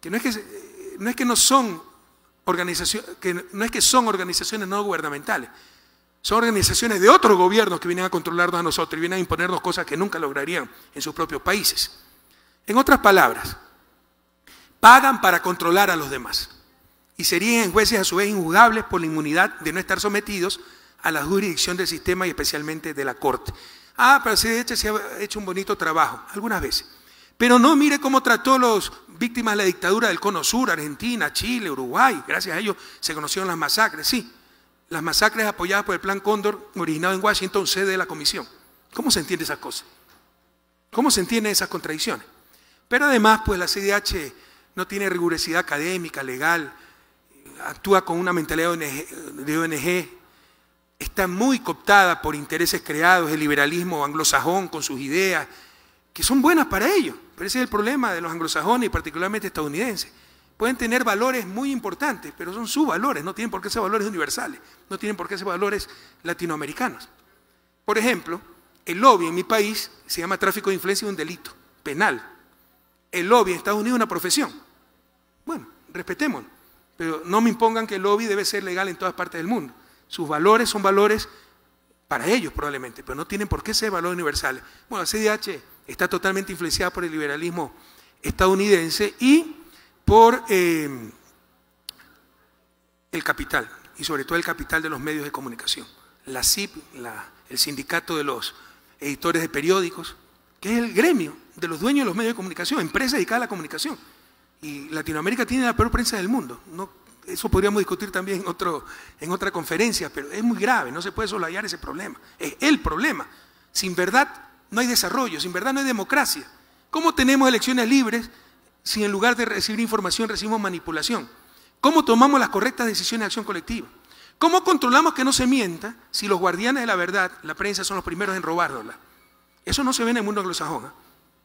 que no es que eh, no, es que no son organizaciones, que no es que son organizaciones no gubernamentales, son organizaciones de otros gobiernos que vienen a controlarnos a nosotros y vienen a imponernos cosas que nunca lograrían en sus propios países. En otras palabras, pagan para controlar a los demás y serían jueces a su vez injugables por la inmunidad de no estar sometidos a la jurisdicción del sistema y especialmente de la corte. Ah, pero la CDH se ha hecho un bonito trabajo, algunas veces. Pero no mire cómo trató a las víctimas de la dictadura del Cono Sur, Argentina, Chile, Uruguay. Gracias a ellos se conocieron las masacres, sí. Las masacres apoyadas por el Plan Cóndor, originado en Washington, sede de la Comisión. ¿Cómo se entiende esas cosas? ¿Cómo se entienden esas contradicciones? Pero además, pues la CDH no tiene rigurosidad académica, legal, actúa con una mentalidad de ONG, está muy cooptada por intereses creados, el liberalismo anglosajón con sus ideas, que son buenas para ellos. Pero ese es el problema de los anglosajones y particularmente estadounidenses. Pueden tener valores muy importantes, pero son sus valores, no tienen por qué ser valores universales, no tienen por qué ser valores latinoamericanos. Por ejemplo, el lobby en mi país se llama tráfico de influencia y un delito penal. El lobby en Estados Unidos es una profesión. Bueno, respetémoslo pero no me impongan que el lobby debe ser legal en todas partes del mundo. Sus valores son valores para ellos probablemente, pero no tienen por qué ser valores universales. Bueno, la CDH está totalmente influenciada por el liberalismo estadounidense y por eh, el capital, y sobre todo el capital de los medios de comunicación. La CIP, el sindicato de los editores de periódicos, que es el gremio de los dueños de los medios de comunicación, empresa dedicada a la comunicación. Y Latinoamérica tiene la peor prensa del mundo. eso podríamos discutir también en, otra conferencia, pero es muy grave, no se puede soslayar ese problema. Es el problema. Sin verdad no hay desarrollo, sin verdad no hay democracia. ¿Cómo tenemos elecciones libres si en lugar de recibir información recibimos manipulación? ¿Cómo tomamos las correctas decisiones de acción colectiva? ¿Cómo controlamos que no se mienta si los guardianes de la verdad, la prensa, son los primeros en robárnosla? Eso no se ve en el mundo anglosajón. ¿ah?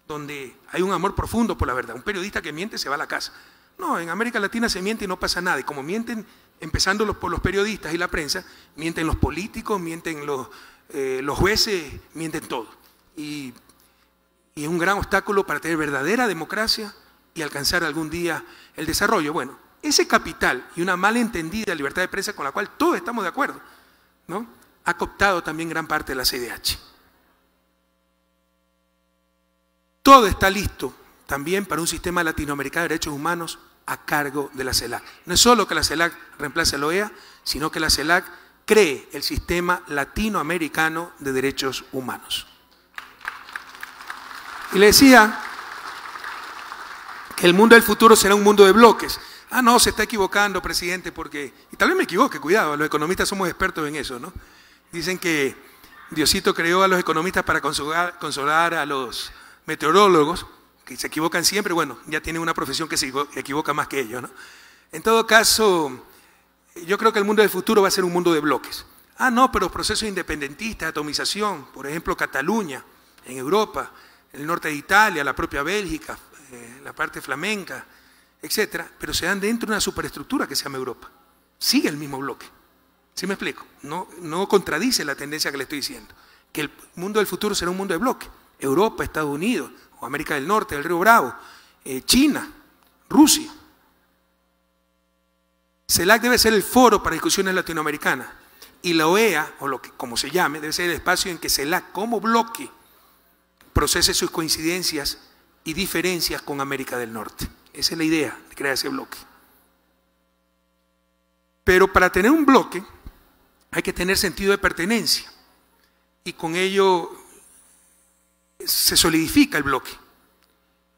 donde hay un amor profundo por la verdad. Un periodista que miente se va a la casa. No, en América Latina se miente y no pasa nada. Y como mienten, empezando por los periodistas y la prensa, mienten los políticos, mienten los, eh, jueces, mienten todo. Y, es un gran obstáculo para tener verdadera democracia y alcanzar algún día el desarrollo. Bueno, ese capital y una malentendida libertad de prensa con la cual todos estamos de acuerdo, ¿no? ha cooptado también gran parte de la CDH. Todo está listo también para un sistema latinoamericano de derechos humanos a cargo de la CELAC. No es solo que la CELAC reemplace a la e OEA, sino que la CELAC cree el sistema latinoamericano de derechos humanos. Y le decía que el mundo del futuro será un mundo de bloques. Ah, no, se está equivocando, presidente, porque... Y tal vez me equivoque, cuidado, los economistas somos expertos en eso, ¿no? Dicen que Diosito creó a los economistas para consolar a los meteorólogos, que se equivocan siempre, bueno, ya tienen una profesión que se equivoca más que ellos. ¿no? En todo caso, yo creo que el mundo del futuro va a ser un mundo de bloques. Ah, no, pero procesos independentistas, atomización, por ejemplo, Cataluña, en Europa, el norte de Italia, la propia Bélgica, eh, la parte flamenca, etcétera, pero se dan dentro de una superestructura que se llama Europa. Sigue el mismo bloque. ¿Sí me explico? No, no contradice la tendencia que le estoy diciendo, que el mundo del futuro será un mundo de bloques. Europa, Estados Unidos, o América del Norte, el Río Bravo, eh, China, Rusia. CELAC debe ser el foro para discusiones latinoamericanas y la OEA, o lo que como se llame, debe ser el espacio en que CELAC como bloque procese sus coincidencias y diferencias con América del Norte. Esa es la idea de crear ese bloque. Pero para tener un bloque hay que tener sentido de pertenencia y con ello se solidifica el bloque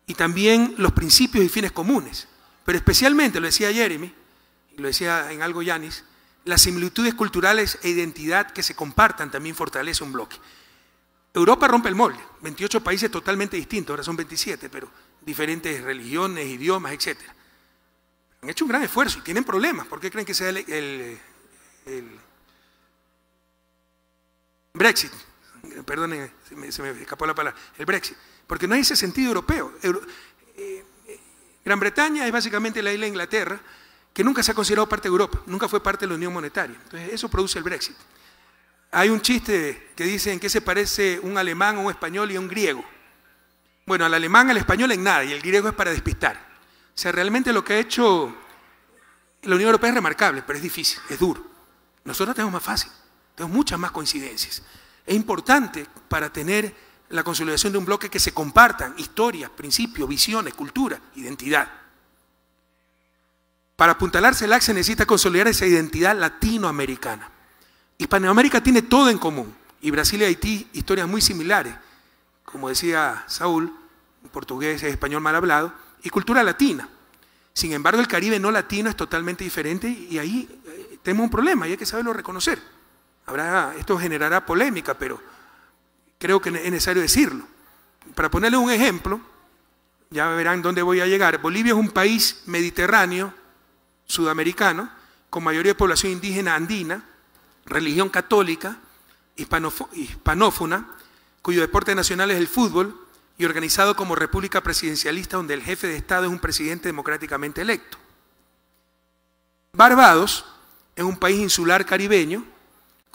y también los principios y fines comunes. Pero especialmente, lo decía Jeremy, y lo decía en algo Yanis, las similitudes culturales e identidad que se compartan también fortalece un bloque. Europa rompe el molde, 28 países totalmente distintos, ahora son 27, pero diferentes religiones, idiomas, etc. Han hecho un gran esfuerzo y tienen problemas. ¿Por qué creen que sea el, el, el Brexit? perdone, se me, escapó la palabra, el Brexit, porque no hay ese sentido europeo. Eh, eh, Gran Bretaña es básicamente la isla de Inglaterra, que nunca se ha considerado parte de Europa, nunca fue parte de la Unión Monetaria. Entonces, eso produce el Brexit. Hay un chiste que dice en qué se parece un alemán, un español y un griego. Bueno, al alemán, al español en nada, y el griego es para despistar. O sea, realmente lo que ha hecho la Unión Europea es remarcable, pero es difícil, es duro. Nosotros tenemos más fácil, tenemos muchas más coincidencias es importante para tener la consolidación de un bloque que se compartan historias, principios, visiones, cultura, identidad. Para apuntalarse el se necesita consolidar esa identidad latinoamericana. Hispanoamérica tiene todo en común y Brasil y Haití historias muy similares, como decía Saúl, portugués es español mal hablado, y cultura latina. Sin embargo, el Caribe no latino es totalmente diferente y ahí eh, tenemos un problema y hay que saberlo reconocer esto generará polémica, pero creo que es necesario decirlo. Para ponerle un ejemplo, ya verán dónde voy a llegar. Bolivia es un país mediterráneo, sudamericano, con mayoría de población indígena andina, religión católica, hispanófona, cuyo deporte nacional es el fútbol y organizado como república presidencialista donde el jefe de Estado es un presidente democráticamente electo. Barbados es un país insular caribeño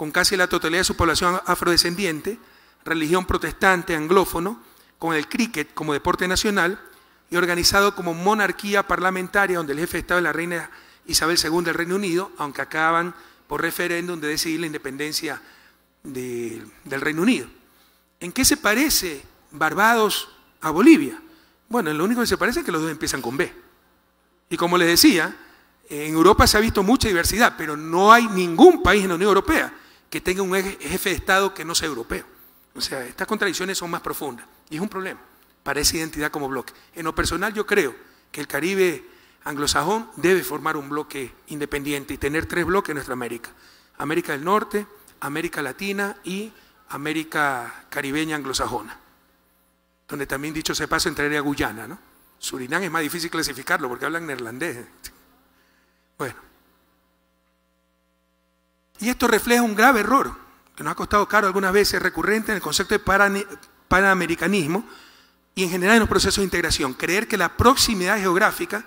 con casi la totalidad de su población afrodescendiente, religión protestante anglófono, con el cricket como deporte nacional y organizado como monarquía parlamentaria donde el jefe de Estado es la reina Isabel II del Reino Unido, aunque acaban por referéndum de decidir la independencia del Reino Unido. ¿En qué se parece Barbados a Bolivia? Bueno, lo único que se parece es que los dos empiezan con B. Y como les decía, en Europa se ha visto mucha diversidad, pero no hay ningún país en la Unión Europea que tenga un jefe de Estado que no sea europeo. O sea, estas contradicciones son más profundas y es un problema para esa identidad como bloque. En lo personal yo creo que el Caribe anglosajón debe formar un bloque independiente y tener tres bloques en nuestra América. América del Norte, América Latina y América caribeña anglosajona, donde también dicho se paso entraría a Guyana. ¿no? Surinam es más difícil clasificarlo porque hablan neerlandés. Bueno, y esto refleja un grave error que nos ha costado caro algunas veces, recurrente en el concepto de panamericanismo y en general en los procesos de integración. Creer que la proximidad geográfica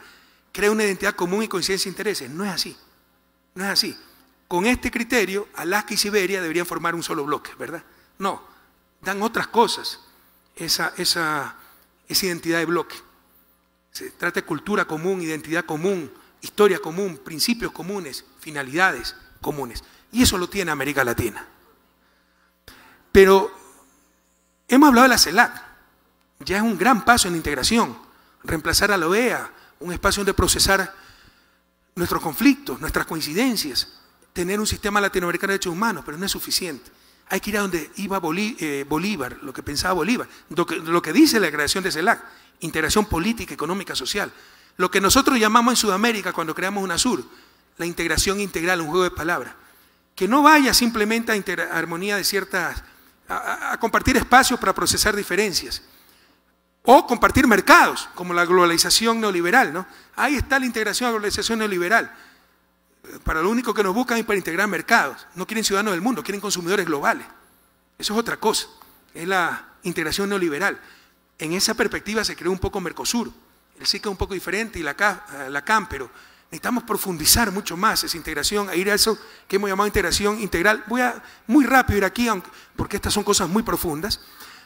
crea una identidad común y coincidencia de intereses. No es así. No es así. Con este criterio, Alaska y Siberia deberían formar un solo bloque, ¿verdad? No, dan otras cosas esa, esa, identidad de bloque. Se trata de cultura común, identidad común, historia común, principios comunes, finalidades comunes. Y eso lo tiene América Latina. Pero hemos hablado de la CELAC. Ya es un gran paso en integración. Reemplazar a la OEA, un espacio donde procesar nuestros conflictos, nuestras coincidencias, tener un sistema latinoamericano de derechos humanos, pero no es suficiente. Hay que ir a donde iba eh, Bolívar, lo que pensaba Bolívar, lo que, dice la creación de CELAC, integración política, económica, social. Lo que nosotros llamamos en Sudamérica cuando creamos Sur, la integración integral, un juego de palabras que no vaya simplemente a armonía de ciertas, a, compartir espacios para procesar diferencias. O compartir mercados, como la globalización neoliberal, ¿no? Ahí está la integración a la globalización neoliberal. Para lo único que nos buscan es para integrar mercados. No quieren ciudadanos del mundo, quieren consumidores globales. Eso es otra cosa. Es la integración neoliberal. En esa perspectiva se creó un poco Mercosur. El SICA es un poco diferente y la, la CAM, pero Necesitamos profundizar mucho más esa integración, a e ir a eso que hemos llamado integración integral. Voy a muy rápido ir aquí, porque estas son cosas muy profundas.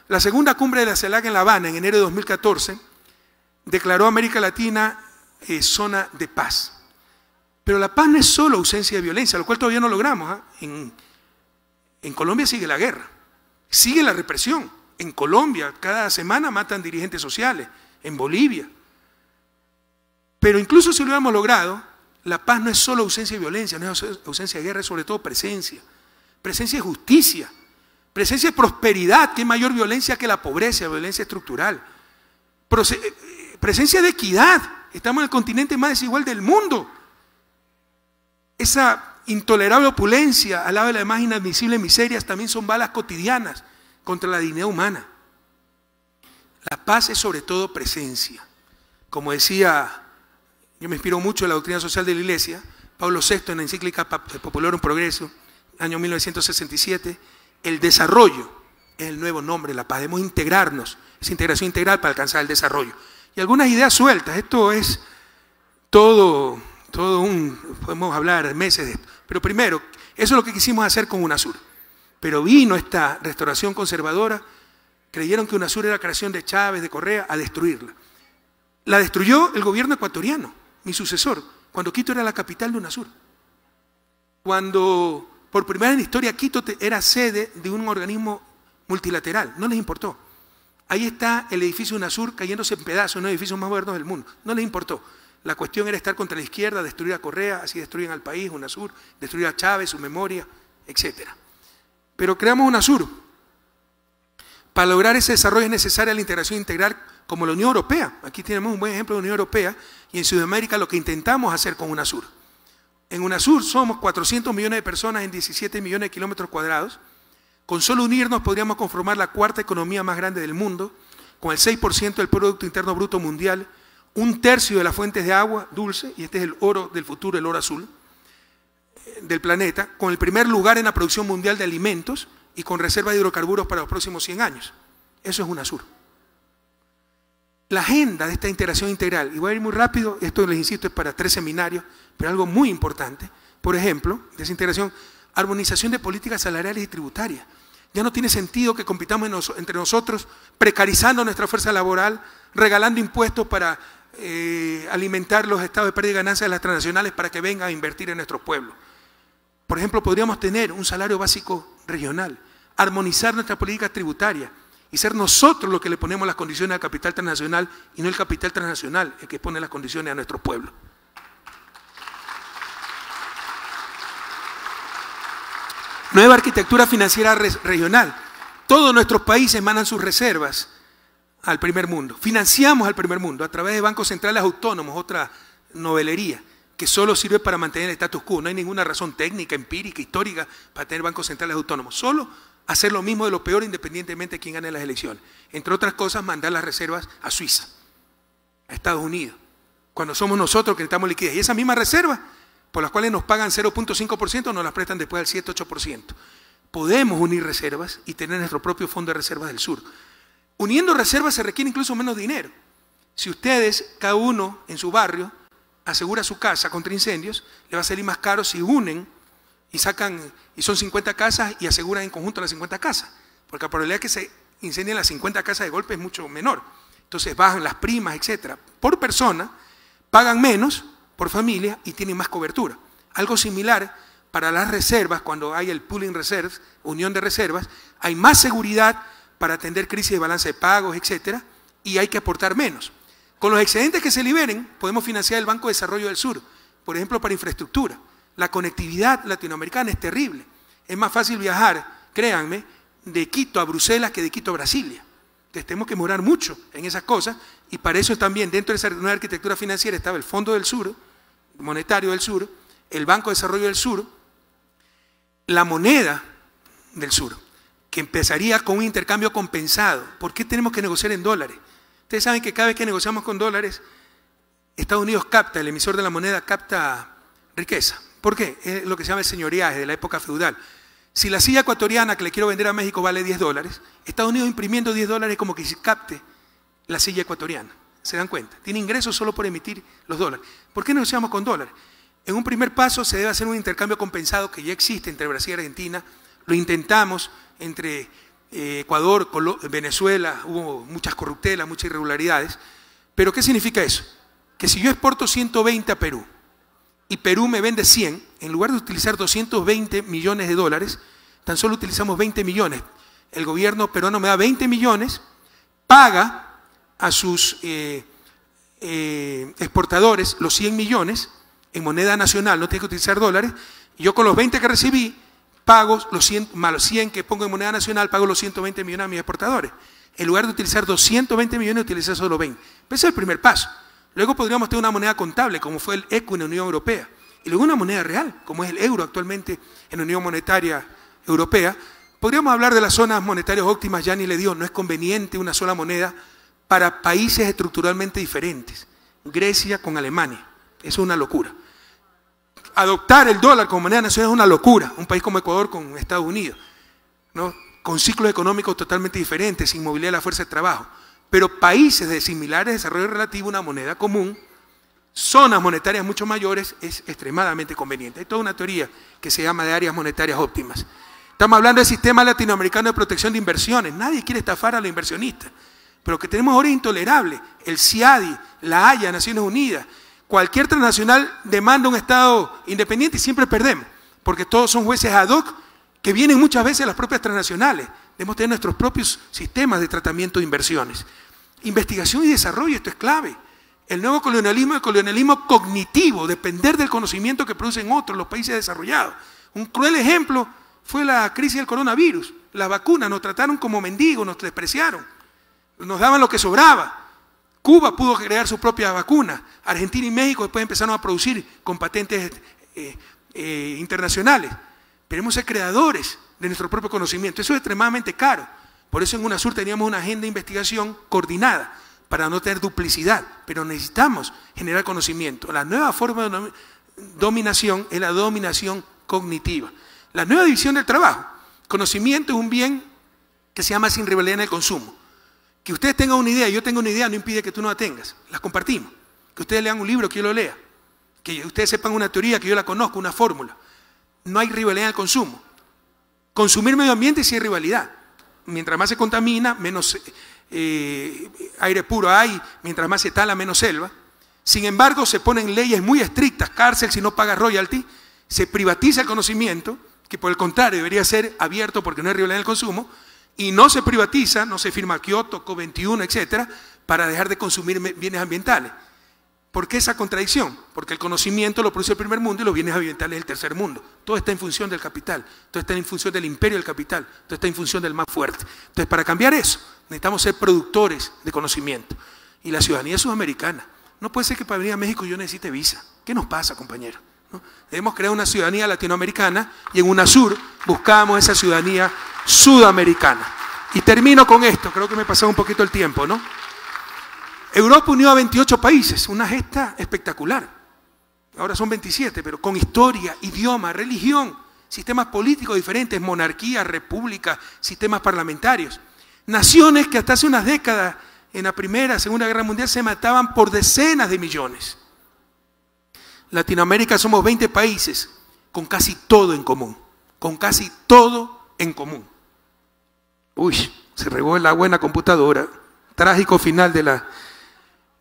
La segunda cumbre de la CELAC en La Habana, en enero de 2014, declaró a América Latina eh, zona de paz. Pero la paz no es solo ausencia de violencia, lo cual todavía no logramos. ¿ah? en Colombia sigue la guerra, sigue la represión. En Colombia cada semana matan dirigentes sociales, en Bolivia. Pero incluso si lo hubiéramos logrado, la paz no es solo ausencia de violencia, no es ausencia de guerra, es sobre todo presencia. Presencia de justicia, presencia de prosperidad, que es mayor violencia que la pobreza, violencia estructural. Eh, eh, presencia de equidad, estamos en el continente más desigual del mundo. Esa intolerable opulencia, al lado de las más inadmisibles miserias, también son balas cotidianas contra la dignidad humana. La paz es sobre todo presencia. Como decía yo me inspiro mucho en la doctrina social de la Iglesia. Pablo VI en la encíclica un Progreso, año 1967, el desarrollo es el nuevo nombre, la paz. Debemos integrarnos, es integración integral para alcanzar el desarrollo. Y algunas ideas sueltas, esto es todo, todo un, podemos hablar meses de esto. Pero primero, eso es lo que quisimos hacer con UNASUR. Pero vino esta restauración conservadora, creyeron que UNASUR era creación de Chávez, de Correa, a destruirla. La destruyó el gobierno ecuatoriano mi sucesor, cuando Quito era la capital de UNASUR. Cuando por primera vez en la historia Quito era sede de un organismo multilateral, no les importó. Ahí está el edificio UNASUR cayéndose en pedazos, uno de los edificios más modernos del mundo, no les importó. La cuestión era estar contra la izquierda, destruir a Correa, así destruyen al país, UNASUR, destruir a Chávez, su memoria, etc. Pero creamos UNASUR. Para lograr ese desarrollo es necesaria la integración integral como la Unión Europea. Aquí tenemos un buen ejemplo de la Unión Europea y en Sudamérica lo que intentamos hacer con UNASUR. En UNASUR somos 400 millones de personas en 17 millones de kilómetros cuadrados. Con solo unirnos podríamos conformar la cuarta economía más grande del mundo, con el 6% del Producto Interno Bruto Mundial, un tercio de las fuentes de agua dulce, y este es el oro del futuro, el oro azul, eh, del planeta, con el primer lugar en la producción mundial de alimentos y con reserva de hidrocarburos para los próximos 100 años. Eso es UNASUR la agenda de esta integración integral, y voy a ir muy rápido, esto les insisto es para tres seminarios, pero algo muy importante, por ejemplo, de esa integración, armonización de políticas salariales y tributarias. Ya no tiene sentido que compitamos entre nosotros precarizando nuestra fuerza laboral, regalando impuestos para eh, alimentar los estados de pérdida y ganancia de las transnacionales para que vengan a invertir en nuestros pueblos. Por ejemplo, podríamos tener un salario básico regional, armonizar nuestra política tributaria, y ser nosotros los que le ponemos las condiciones al capital transnacional y no el capital transnacional el que pone las condiciones a nuestro pueblo. Nueva arquitectura financiera regional. Todos nuestros países mandan sus reservas al primer mundo. Financiamos al primer mundo a través de bancos centrales autónomos, otra novelería, que solo sirve para mantener el status quo. No hay ninguna razón técnica, empírica, histórica para tener bancos centrales autónomos. Solo hacer lo mismo de lo peor independientemente de quién gane las elecciones. Entre otras cosas, mandar las reservas a Suiza, a Estados Unidos, cuando somos nosotros que estamos liquidez. Y esas mismas reservas, por las cuales nos pagan 0.5%, nos las prestan después al 7-8%. Podemos unir reservas y tener nuestro propio fondo de reservas del sur. Uniendo reservas se requiere incluso menos dinero. Si ustedes, cada uno en su barrio, asegura su casa contra incendios, le va a salir más caro si unen y sacan, y son 50 casas y aseguran en conjunto las 50 casas, porque la probabilidad de que se incendien las 50 casas de golpe es mucho menor. Entonces bajan las primas, etcétera, por persona, pagan menos por familia y tienen más cobertura. Algo similar para las reservas, cuando hay el pooling reserves, unión de reservas, hay más seguridad para atender crisis de balance de pagos, etcétera, y hay que aportar menos. Con los excedentes que se liberen, podemos financiar el Banco de Desarrollo del Sur, por ejemplo, para infraestructura. La conectividad latinoamericana es terrible. Es más fácil viajar, créanme, de Quito a Bruselas que de Quito a Brasilia. Entonces tenemos que morar mucho en esas cosas y para eso también dentro de esa nueva arquitectura financiera estaba el Fondo del Sur, el Monetario del Sur, el Banco de Desarrollo del Sur, la moneda del Sur, que empezaría con un intercambio compensado. ¿Por qué tenemos que negociar en dólares? Ustedes saben que cada vez que negociamos con dólares, Estados Unidos capta, el emisor de la moneda capta riqueza. ¿Por qué? Es lo que se llama el señoriaje de la época feudal. Si la silla ecuatoriana que le quiero vender a México vale 10 dólares, Estados Unidos imprimiendo 10 dólares como que se capte la silla ecuatoriana. ¿Se dan cuenta? Tiene ingresos solo por emitir los dólares. ¿Por qué negociamos con dólares? En un primer paso se debe hacer un intercambio compensado que ya existe entre Brasil y Argentina. Lo intentamos entre eh, Ecuador, Venezuela, hubo muchas corruptelas, muchas irregularidades. Pero ¿qué significa eso? Que si yo exporto 120 a Perú, y Perú me vende 100, en lugar de utilizar 220 millones de dólares, tan solo utilizamos 20 millones. El gobierno peruano me da 20 millones, paga a sus eh, eh, exportadores los 100 millones en moneda nacional, no tiene que utilizar dólares, yo con los 20 que recibí, pago los 100, los 100 que pongo en moneda nacional, pago los 120 millones a mis exportadores. En lugar de utilizar 220 millones, utiliza solo 20. Ese es el primer paso. Luego podríamos tener una moneda contable, como fue el ECU en la Unión Europea, y luego una moneda real, como es el euro actualmente en la Unión Monetaria Europea. Podríamos hablar de las zonas monetarias óptimas, ya ni le dio, no es conveniente una sola moneda para países estructuralmente diferentes. Grecia con Alemania, Eso es una locura. Adoptar el dólar como moneda nacional es una locura, un país como Ecuador con Estados Unidos, ¿no? con ciclos económicos totalmente diferentes, sin movilidad de la fuerza de trabajo. Pero países de similares desarrollo relativo, una moneda común, zonas monetarias mucho mayores, es extremadamente conveniente. Hay toda una teoría que se llama de áreas monetarias óptimas. Estamos hablando del sistema latinoamericano de protección de inversiones. Nadie quiere estafar a los inversionistas. Pero lo que tenemos ahora es intolerable. El CIADI, la Haya, Naciones Unidas, cualquier transnacional demanda un Estado independiente y siempre perdemos. Porque todos son jueces ad hoc que vienen muchas veces a las propias transnacionales. Debemos tener nuestros propios sistemas de tratamiento de inversiones. Investigación y desarrollo, esto es clave. El nuevo colonialismo es el colonialismo cognitivo, depender del conocimiento que producen otros, los países desarrollados. Un cruel ejemplo fue la crisis del coronavirus. Las vacunas nos trataron como mendigos, nos despreciaron, nos daban lo que sobraba. Cuba pudo crear su propia vacuna. Argentina y México después empezaron a producir con patentes eh, eh, internacionales. Queremos ser creadores de nuestro propio conocimiento. Eso es extremadamente caro. Por eso en UNASUR teníamos una agenda de investigación coordinada para no tener duplicidad, pero necesitamos generar conocimiento. La nueva forma de dominación es la dominación cognitiva. La nueva división del trabajo. Conocimiento es un bien que se llama sin rivalidad en el consumo. Que ustedes tengan una idea, yo tengo una idea, no impide que tú no la tengas. Las compartimos. Que ustedes lean un libro, que yo lo lea. Que ustedes sepan una teoría, que yo la conozco, una fórmula. No hay rivalidad en el consumo. Consumir medio ambiente sin rivalidad. Mientras más se contamina, menos eh, eh, aire puro hay, mientras más se tala, menos selva. Sin embargo, se ponen leyes muy estrictas, cárcel si no paga royalty, se privatiza el conocimiento, que por el contrario debería ser abierto porque no hay rivalidad en el consumo, y no se privatiza, no se firma Kioto, COP21, etcétera, para dejar de consumir bienes ambientales. ¿Por qué esa contradicción? Porque el conocimiento lo produce el primer mundo y los bienes ambientales el tercer mundo. Todo está en función del capital, todo está en función del imperio del capital, todo está en función del más fuerte. Entonces, para cambiar eso, necesitamos ser productores de conocimiento. Y la ciudadanía sudamericana. No puede ser que para venir a México yo necesite visa. ¿Qué nos pasa, compañero? ¿No? Debemos crear una ciudadanía latinoamericana y en UNASUR buscamos esa ciudadanía sudamericana. Y termino con esto, creo que me he pasado un poquito el tiempo, ¿no? Europa unió a 28 países, una gesta espectacular. Ahora son 27, pero con historia, idioma, religión, sistemas políticos diferentes, monarquías, repúblicas, sistemas parlamentarios. Naciones que hasta hace unas décadas, en la Primera, Segunda Guerra Mundial, se mataban por decenas de millones. Latinoamérica somos 20 países con casi todo en común, con casi todo en común. Uy, se regó la buena computadora. Trágico final de la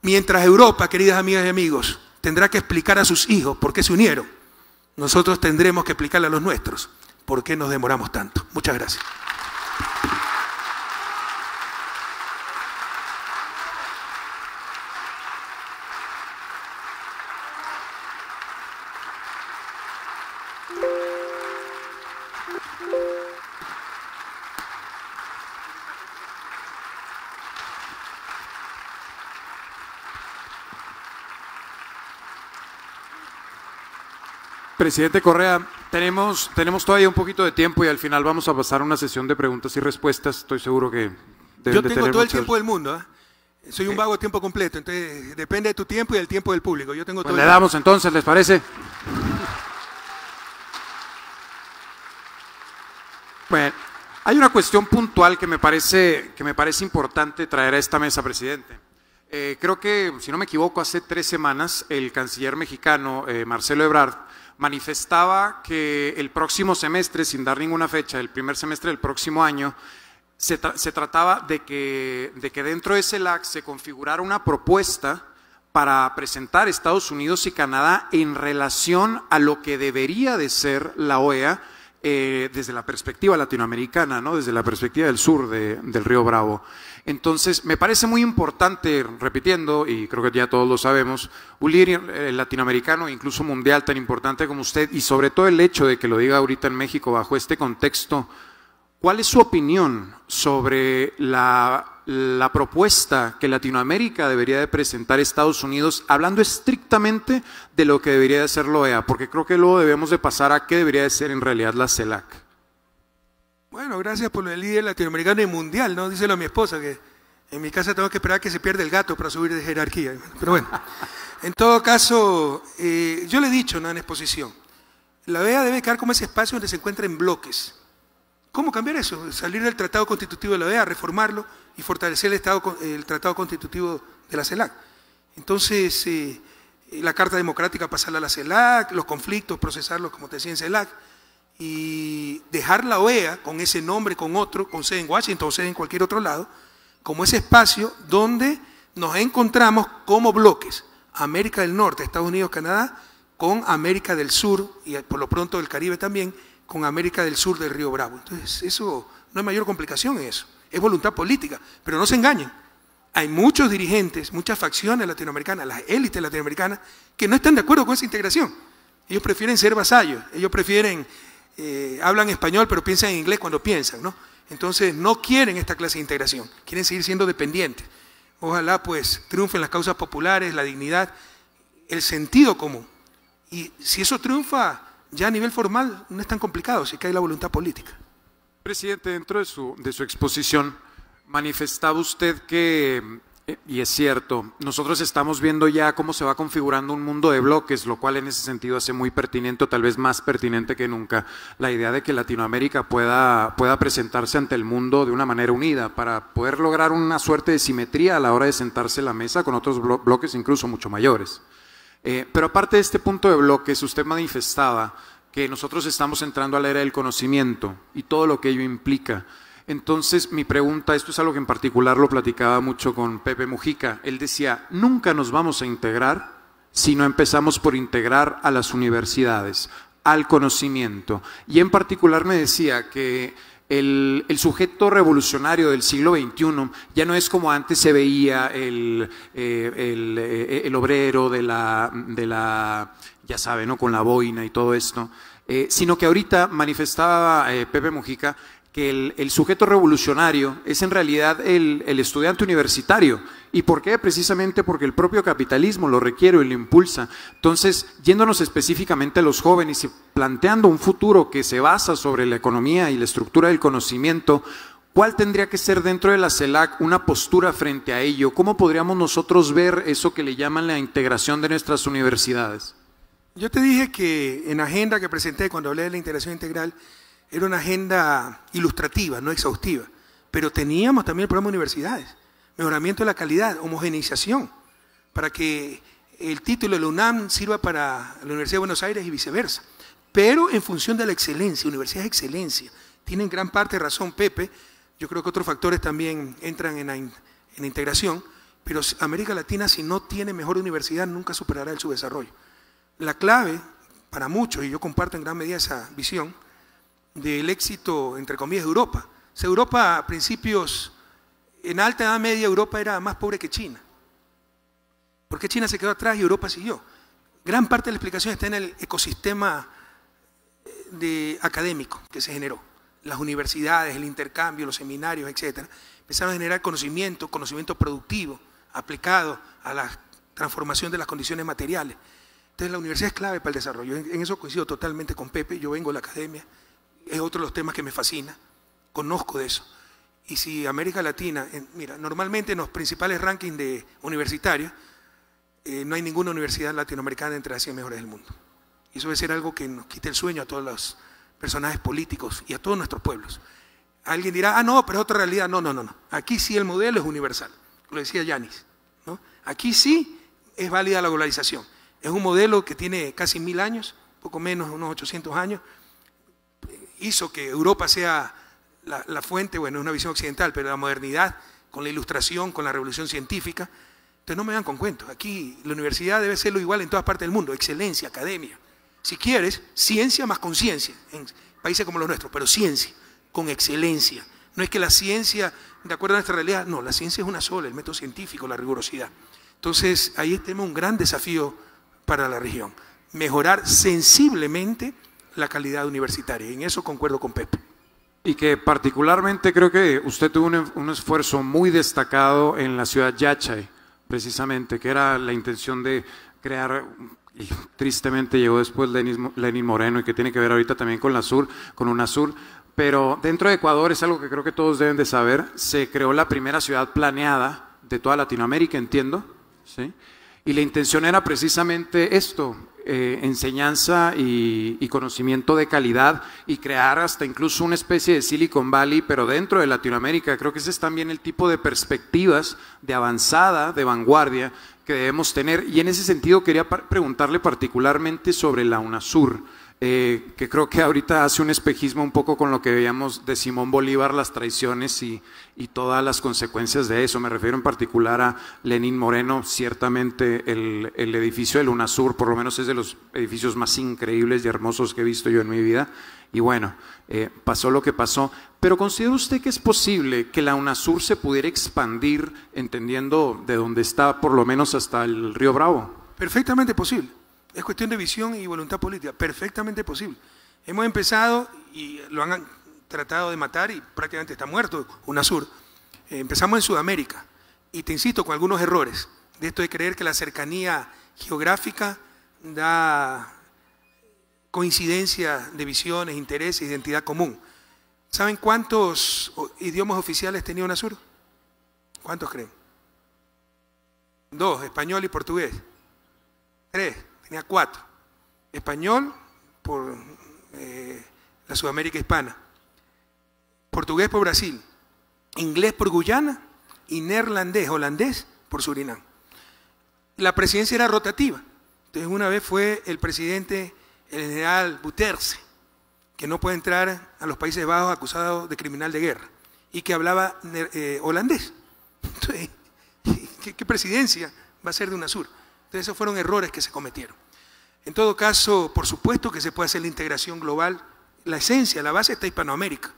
Mientras Europa, queridas amigas y amigos, tendrá que explicar a sus hijos por qué se unieron, nosotros tendremos que explicarle a los nuestros por qué nos demoramos tanto. Muchas gracias. Presidente Correa, tenemos, tenemos todavía un poquito de tiempo y al final vamos a pasar a una sesión de preguntas y respuestas. Estoy seguro que Yo tengo todo el tiempo del mundo. ¿eh? Soy un eh. vago tiempo completo, entonces depende de tu tiempo y del tiempo del público. Yo tengo pues le damos entonces, ¿les parece? Bueno, hay una cuestión puntual que me parece, que me parece importante traer a esta mesa, presidente. Eh, creo que, si no me equivoco, hace tres semanas el canciller mexicano eh, Marcelo Ebrard manifestaba que el próximo semestre, sin dar ninguna fecha, el primer semestre del próximo año, se, trataba de que, dentro de ese LAC se configurara una propuesta para presentar Estados Unidos y Canadá en relación a lo que debería de ser la OEA eh, desde la perspectiva latinoamericana, ¿no? desde la perspectiva del sur del río Bravo. Entonces, me parece muy importante, repitiendo, y creo que ya todos lo sabemos, un líder eh, latinoamericano, incluso mundial, tan importante como usted, y sobre todo el hecho de que lo diga ahorita en México bajo este contexto, ¿cuál es su opinión sobre la, propuesta que Latinoamérica debería de presentar a Estados Unidos, hablando estrictamente de lo que debería de ser la e OEA? Porque creo que luego debemos de pasar a qué debería de ser en realidad la CELAC. E bueno, gracias por el líder latinoamericano y mundial, ¿no? Díselo a mi esposa, que en mi casa tengo que esperar que se pierda el gato para subir de jerarquía. Pero bueno, en todo caso, eh, yo le he dicho en en exposición, la OEA debe quedar como ese espacio donde se encuentra en bloques. ¿Cómo cambiar eso? Salir del Tratado Constitutivo de la OEA, reformarlo y fortalecer el, Estado, el Tratado Constitutivo de la CELAC. Entonces, eh, la Carta Democrática pasarla a la CELAC, los conflictos procesarlos, como te decía, en CELAC y dejar la OEA con ese nombre, con otro, con sede en Washington o sede en cualquier otro lado, como ese espacio donde nos encontramos como bloques, América del Norte, Estados Unidos, Canadá, con América del Sur y por lo pronto del Caribe también, con América del Sur del Río Bravo. Entonces, eso no hay mayor complicación en eso, es voluntad política, pero no se engañen. Hay muchos dirigentes, muchas facciones latinoamericanas, las élites latinoamericanas, que no están de acuerdo con esa integración. Ellos prefieren ser vasallos, ellos prefieren eh, hablan español pero piensan en inglés cuando piensan, ¿no? Entonces no quieren esta clase de integración, quieren seguir siendo dependientes. Ojalá pues triunfen las causas populares, la dignidad, el sentido común. Y si eso triunfa ya a nivel formal, no es tan complicado, si hay la voluntad política. Presidente, dentro de su, de su exposición manifestaba usted que y es cierto, nosotros estamos viendo ya cómo se va configurando un mundo de bloques, lo cual en ese sentido hace muy pertinente, o tal vez más pertinente que nunca, la idea de que Latinoamérica pueda, presentarse ante el mundo de una manera unida, para poder lograr una suerte de simetría a la hora de sentarse a la mesa con otros bloques incluso mucho mayores. Eh, pero aparte de este punto de bloques, usted manifestaba que nosotros estamos entrando a la era del conocimiento y todo lo que ello implica. Entonces, mi pregunta, esto es algo que en particular lo platicaba mucho con Pepe Mujica, él decía, nunca nos vamos a integrar si no empezamos por integrar a las universidades, al conocimiento. Y en particular me decía que el, sujeto revolucionario del siglo XXI ya no es como antes se veía el, eh, eh, obrero de la, ya sabe, ¿no? Con la boina y todo esto, eh, sino que ahorita manifestaba Pepe Mujica que el, sujeto revolucionario es en realidad el, el, estudiante universitario. ¿Y por qué? Precisamente porque el propio capitalismo lo requiere y lo impulsa. Entonces, yéndonos específicamente a los jóvenes y planteando un futuro que se basa sobre la economía y la estructura del conocimiento, ¿cuál tendría que ser dentro de la CELAC una postura frente a ello? ¿Cómo podríamos nosotros ver eso que le llaman la integración de nuestras universidades? Yo te dije que en la agenda que presenté cuando hablé de la integración integral, era una agenda ilustrativa, no exhaustiva. Pero teníamos también el programa de universidades, mejoramiento de la calidad, homogeneización, para que el título de la UNAM sirva para la Universidad de Buenos Aires y viceversa. Pero en función de la excelencia, universidad es excelencia. Tienen gran parte de razón Pepe, yo creo que otros factores también entran en en la integración, pero América Latina si no tiene mejor universidad nunca superará el subdesarrollo. La clave para muchos, y yo comparto en gran medida esa visión, del éxito, entre comillas, de Europa. O Europa a principios, en alta edad media, Europa era más pobre que China. ¿Por qué China se quedó atrás y Europa siguió? Gran parte de la explicación está en el ecosistema eh, de, académico que se generó. Las universidades, el intercambio, los seminarios, etc. Empezaron a generar conocimiento, conocimiento productivo, aplicado a la transformación de las condiciones materiales. Entonces la universidad es clave para el desarrollo. En eso coincido totalmente con Pepe, yo vengo de la academia, es otro de los temas que me fascina. Conozco de eso. Y si América Latina, mira, normalmente en los principales rankings de universitarios, eh, no hay ninguna universidad latinoamericana entre las 100 mejores del mundo. Y eso debe ser algo que nos quite el sueño a todos los personajes políticos y a todos nuestros pueblos. Alguien dirá, ah, no, pero es otra realidad. No, no, no, no. Aquí sí el modelo es universal. Lo decía Yanis. Aquí sí es válida la globalización. Es un modelo que tiene casi mil años, poco menos, unos 800 años, hizo que Europa sea la, fuente, bueno, es una visión occidental, pero la modernidad, con la ilustración, con la revolución científica. Entonces no me dan con cuentos. Aquí la universidad debe ser lo igual en todas partes del mundo, excelencia, academia. Si quieres, ciencia más conciencia, en países como los nuestros, pero ciencia, con excelencia. No es que la ciencia, de acuerdo a nuestra realidad, no, la ciencia es una sola, el método científico, la rigurosidad. Entonces, ahí tenemos un gran desafío para la región, mejorar sensiblemente la calidad universitaria. en eso concuerdo con Pepe. Y que particularmente creo que usted tuvo un, e-, esfuerzo muy destacado en la ciudad Yachay, precisamente, que era la intención de crear, y tristemente llegó después Lenin, Moreno y que tiene que ver ahorita también con la sur, con una sur, pero dentro de Ecuador es algo que creo que todos deben de saber, se creó la primera ciudad planeada de toda Latinoamérica, entiendo, ¿sí? Y la intención era precisamente esto, eh, enseñanza y, conocimiento de calidad y crear hasta incluso una especie de Silicon Valley, pero dentro de Latinoamérica. Creo que ese es también el tipo de perspectivas de avanzada, de vanguardia que debemos tener. Y en ese sentido quería preguntarle particularmente sobre la UNASUR. Eh, que creo que ahorita hace un espejismo un poco con lo que veíamos de Simón Bolívar, las traiciones y, todas las consecuencias de eso. Me refiero en particular a Lenín Moreno, ciertamente el, edificio del UNASUR, por lo menos es de los edificios más increíbles y hermosos que he visto yo en mi vida. Y bueno, eh, pasó lo que pasó. Pero ¿considera usted que es posible que la UNASUR se pudiera expandir, entendiendo de dónde está, por lo menos hasta el río Bravo? Perfectamente posible. Es cuestión de visión y voluntad política, perfectamente posible. Hemos empezado y lo han tratado de matar y prácticamente está muerto UNASUR. Eh, empezamos en Sudamérica y te insisto con algunos errores de esto de creer que la cercanía geográfica da coincidencia de visiones, intereses, identidad común. ¿Saben cuántos idiomas oficiales tenía UNASUR? ¿Cuántos creen? Dos, español y portugués. Tres tenía cuatro. Español por eh, la Sudamérica hispana, portugués por Brasil, inglés por Guyana y neerlandés, holandés por Surinam. La presidencia era rotativa. Entonces una vez fue el presidente, el general Buterse, que no puede entrar a los Países Bajos acusado de criminal de guerra y que hablaba eh, holandés. Entonces, ¿qué, ¿qué, presidencia va a ser de UNASUR? Entonces esos fueron errores que se cometieron. En todo caso, por supuesto que se puede hacer la integración global. La esencia, la base está Hispanoamérica.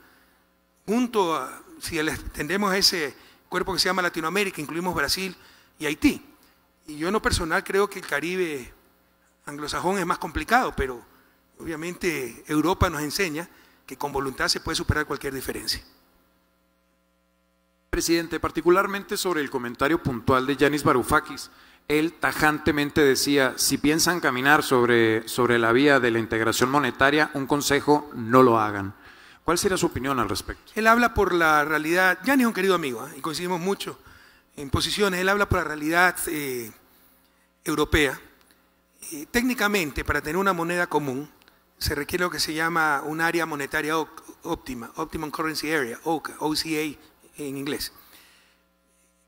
Junto a, si extendemos ese cuerpo que se llama Latinoamérica, incluimos Brasil y Haití. Y yo en lo personal creo que el Caribe anglosajón es más complicado, pero obviamente Europa nos enseña que con voluntad se puede superar cualquier diferencia. Presidente, particularmente sobre el comentario puntual de Yanis Varoufakis él tajantemente decía, si piensan caminar sobre, la vía de la integración monetaria, un consejo, no lo hagan. ¿Cuál sería su opinión al respecto? Él habla por la realidad, ni es un querido amigo, ¿eh? y coincidimos mucho en posiciones, él habla por la realidad eh, europea. técnicamente, para tener una moneda común, se requiere lo que se llama un área monetaria óptima, Optimum Currency Area, OCA, OCA en inglés.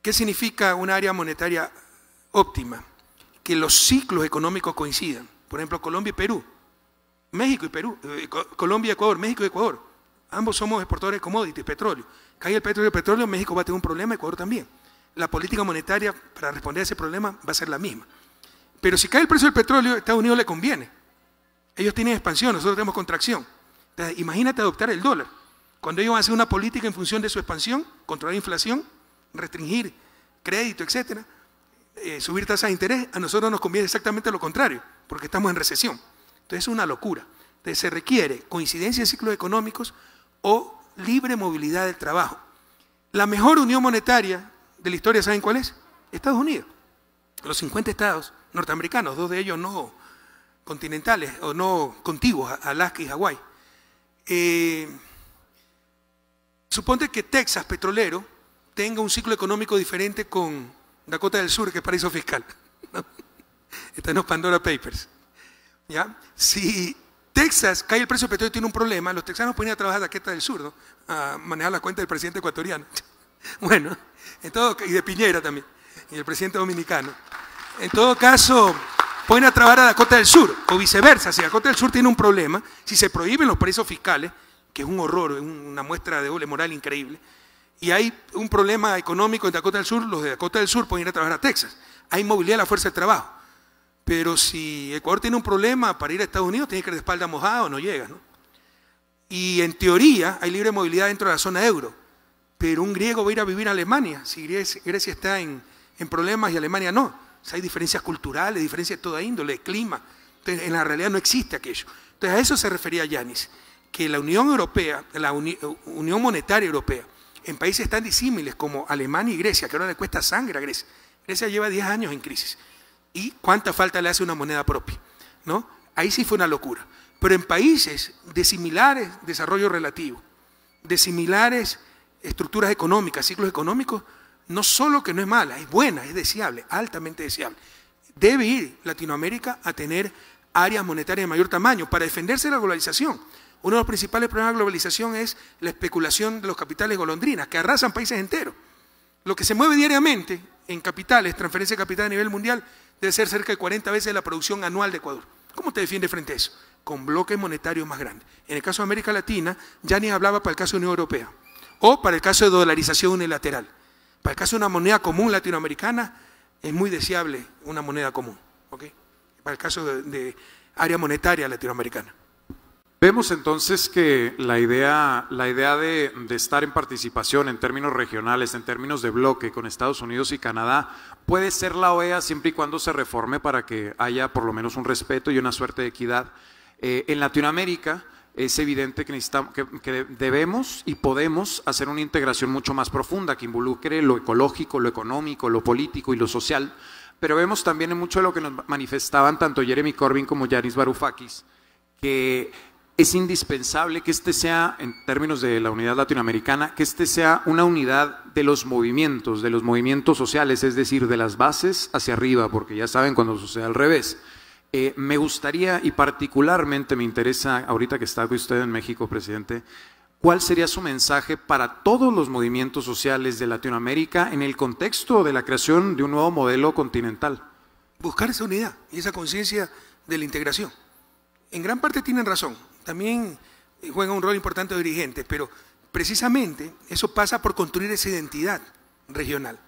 ¿Qué significa un área monetaria óptima, que los ciclos económicos coincidan. Por ejemplo, Colombia y Perú, México y Perú, eh, Colombia y Ecuador, México y Ecuador. Ambos somos exportadores de commodities, petróleo. Cae el petróleo, el petróleo, México va a tener un problema, Ecuador también. La política monetaria para responder a ese problema va a ser la misma. Pero si cae el precio del petróleo, Estados Unidos le conviene. Ellos tienen expansión, nosotros tenemos contracción. imagínate adoptar el dólar. Cuando ellos van a hacer una política en función de su expansión, controlar inflación, restringir crédito, etcétera, eh, subir tasas de interés, a nosotros nos conviene exactamente lo contrario, porque estamos en recesión. Entonces es una locura. Entonces se requiere coincidencia de ciclos económicos o libre movilidad del trabajo. La mejor unión monetaria de la historia, ¿saben cuál es? Estados Unidos. Los 50 estados norteamericanos, dos de ellos no continentales o no contiguos, Alaska y Hawái. Eh, suponte que Texas, petrolero, tenga un ciclo económico diferente con Dakota del Sur, que es paraíso fiscal. Están Está los Pandora Papers. Si Texas cae el precio del petróleo tiene un problema, los texanos pueden ir a trabajar a Dakota del Sur, a manejar la cuenta del presidente ecuatoriano. bueno, en todo, y de Piñera también, y el presidente dominicano. En todo caso, pueden a trabajar a Dakota del Sur, o viceversa. Si Dakota del Sur tiene un problema, si se prohíben los paraísos fiscales, que es un horror, una muestra de doble moral increíble, y hay un problema económico en Dakota del Sur, los de Dakota del Sur pueden ir a trabajar a Texas. Hay movilidad de la fuerza de trabajo. Pero si Ecuador tiene un problema para ir a Estados Unidos, tiene que ir de espalda mojada o no llega. ¿no? Y en teoría hay libre movilidad dentro de la zona euro. Pero un griego va a ir a vivir a Alemania si Grecia está en, problemas y Alemania no. hay diferencias culturales, diferencias de toda índole, de clima. Entonces, en la realidad no existe aquello. Entonces a eso se refería Yanis, que la Unión Europea, la Unión Monetaria Europea, en países tan disímiles como Alemania y Grecia, que ahora le cuesta sangre a Grecia. Grecia lleva 10 años en crisis. ¿Y cuánta falta le hace una moneda propia? ¿No? Ahí sí fue una locura. Pero en países de similares desarrollo relativo, de similares estructuras económicas, ciclos económicos, no solo que no es mala, es buena, es deseable, altamente deseable. Debe ir Latinoamérica a tener áreas monetarias de mayor tamaño para defenderse de la globalización. Uno de los principales problemas de globalización es la especulación de los capitales golondrinas, que arrasan países enteros. Lo que se mueve diariamente en capitales, transferencia de capital a nivel mundial, debe ser cerca de 40 veces la producción anual de Ecuador. ¿Cómo te defiende frente a eso? Con bloques monetarios más grandes. En el caso de América Latina, ya ni hablaba para el caso de Unión Europea, o para el caso de dolarización unilateral. Para el caso de una moneda común latinoamericana, es muy deseable una moneda común. Para el caso de área monetaria latinoamericana. Vemos entonces que la idea, la idea de, estar en participación en términos regionales, en términos de bloque con Estados Unidos y Canadá, puede ser la OEA siempre y cuando se reforme para que haya por lo menos un respeto y una suerte de equidad. Eh, en Latinoamérica es evidente que, debemos y podemos hacer una integración mucho más profunda que involucre lo ecológico, lo económico, lo político y lo social, pero vemos también en mucho de lo que nos manifestaban tanto Jeremy Corbyn como Yanis Varoufakis, que es indispensable que este sea, en términos de la unidad latinoamericana, que este sea una unidad de los movimientos, de los movimientos sociales, es decir, de las bases hacia arriba, porque ya saben cuando sucede al revés. Eh, me gustaría y particularmente me interesa, ahorita que está con usted en México, presidente, ¿cuál sería su mensaje para todos los movimientos sociales de Latinoamérica en el contexto de la creación de un nuevo modelo continental? Buscar esa unidad y esa conciencia de la integración. En gran parte tienen razón, también eh, juega un rol importante de dirigentes, pero precisamente eso pasa por construir esa identidad regional,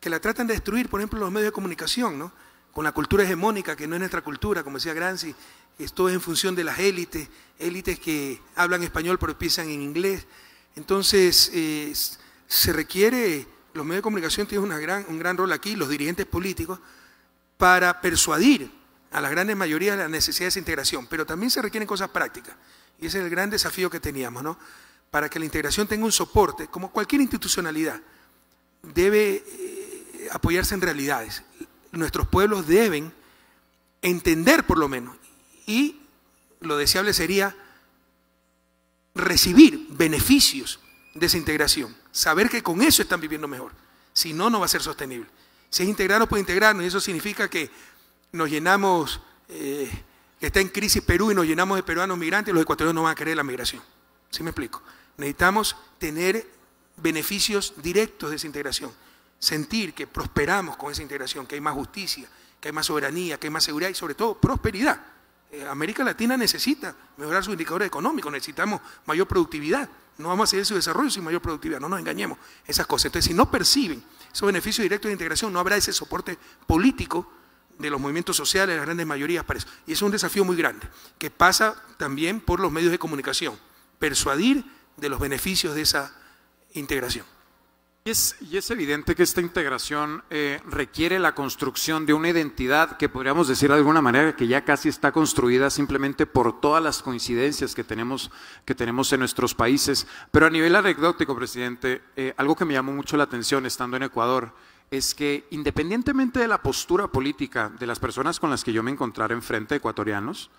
que la tratan de destruir, por ejemplo, los medios de comunicación, ¿no? con la cultura hegemónica, que no es nuestra cultura, como decía Gramsci, esto es en función de las élites, élites que hablan español pero piensan en inglés. Entonces, eh, se requiere, los medios de comunicación tienen gran, un gran rol aquí, los dirigentes políticos, para persuadir a la gran mayoría las necesidades de integración, pero también se requieren cosas prácticas. Y ese es el gran desafío que teníamos, ¿no? Para que la integración tenga un soporte, como cualquier institucionalidad, debe eh, apoyarse en realidades. Nuestros pueblos deben entender por lo menos, y lo deseable sería recibir beneficios de esa integración, saber que con eso están viviendo mejor, si no, no va a ser sostenible. Si es integrarnos, puede integrarnos, y eso significa que nos llenamos, eh, está en crisis Perú y nos llenamos de peruanos migrantes los ecuatorianos no van a querer la migración. ¿Sí me explico? Necesitamos tener beneficios directos de esa integración, sentir que prosperamos con esa integración, que hay más justicia, que hay más soberanía, que hay más seguridad y sobre todo prosperidad. Eh, América Latina necesita mejorar sus indicadores económicos, necesitamos mayor productividad. No vamos a hacer su desarrollo sin mayor productividad, no nos engañemos, esas cosas. Entonces, si no perciben esos beneficios directos de integración, no habrá ese soporte político de los movimientos sociales, las grandes mayorías para eso. Y es un desafío muy grande, que pasa también por los medios de comunicación, persuadir de los beneficios de esa integración. Y es, evidente que esta integración eh, requiere la construcción de una identidad que podríamos decir de alguna manera que ya casi está construida simplemente por todas las coincidencias que tenemos, en nuestros países. Pero a nivel anecdótico, presidente, eh, algo que me llamó mucho la atención estando en Ecuador es que independientemente de la postura política de las personas con las que yo me encontrara enfrente, ecuatorianos,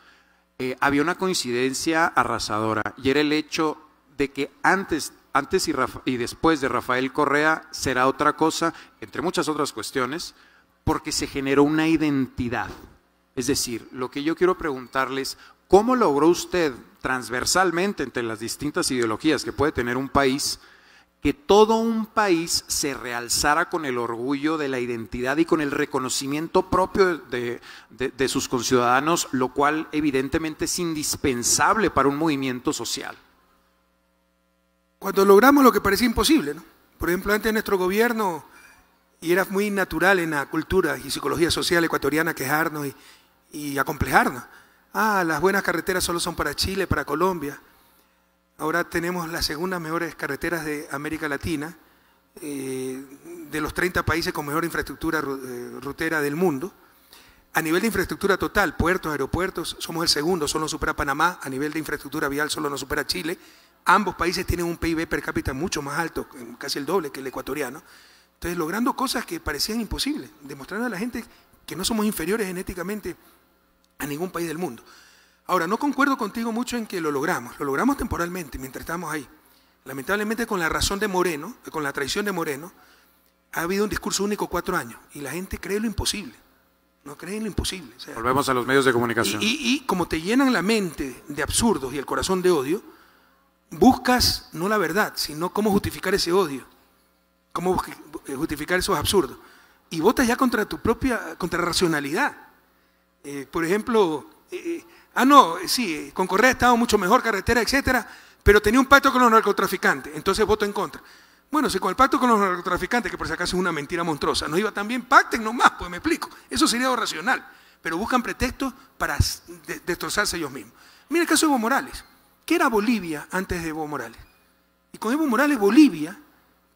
eh, había una coincidencia arrasadora y era el hecho de que antes, y, y después de Rafael Correa será otra cosa, entre muchas otras cuestiones, porque se generó una identidad. Es decir, lo que yo quiero preguntarles, ¿cómo logró usted transversalmente entre las distintas ideologías que puede tener un país, que todo un país se realzara con el orgullo de la identidad y con el reconocimiento propio de, sus conciudadanos, lo cual evidentemente es indispensable para un movimiento social. Cuando logramos lo que parecía imposible, por ejemplo, antes de nuestro gobierno, y era muy natural en la cultura y psicología social ecuatoriana quejarnos y, y acomplejarnos. Ah, las buenas carreteras solo son para Chile, para Colombia. Ahora tenemos las segundas mejores carreteras de América Latina, eh, de los 30 países con mejor infraestructura eh, rutera del mundo. A nivel de infraestructura total, puertos, aeropuertos, somos el segundo, solo nos supera Panamá, a nivel de infraestructura vial solo nos supera Chile. Ambos países tienen un PIB per cápita mucho más alto, casi el doble que el ecuatoriano. Entonces, logrando cosas que parecían imposibles, demostrando a la gente que no somos inferiores genéticamente a ningún país del mundo. Ahora, no concuerdo contigo mucho en que lo logramos. Lo logramos temporalmente, mientras estamos ahí. Lamentablemente, con la razón de Moreno, con la traición de Moreno, ha habido un discurso único cuatro años y la gente cree lo imposible. No cree en lo imposible. Volvemos a los medios de comunicación. Y, como te llenan la mente de absurdos y el corazón de odio, buscas no la verdad, sino cómo justificar ese odio, cómo eh, justificar esos absurdos. Y votas ya contra tu propia, contra racionalidad. Eh, por ejemplo, eh, Ah, no, sí, con Correa estaba mucho mejor, carretera, etcétera, pero tenía un pacto con los narcotraficantes, entonces voto en contra. Bueno, si con el pacto con los narcotraficantes, que por si acaso es una mentira monstruosa, no iba tan bien, pacten nomás, pues me explico. Eso sería algo racional, pero buscan pretextos para destrozarse ellos mismos. Mira el caso de Evo Morales. ¿Qué era Bolivia antes de Evo Morales? Y con Evo Morales, Bolivia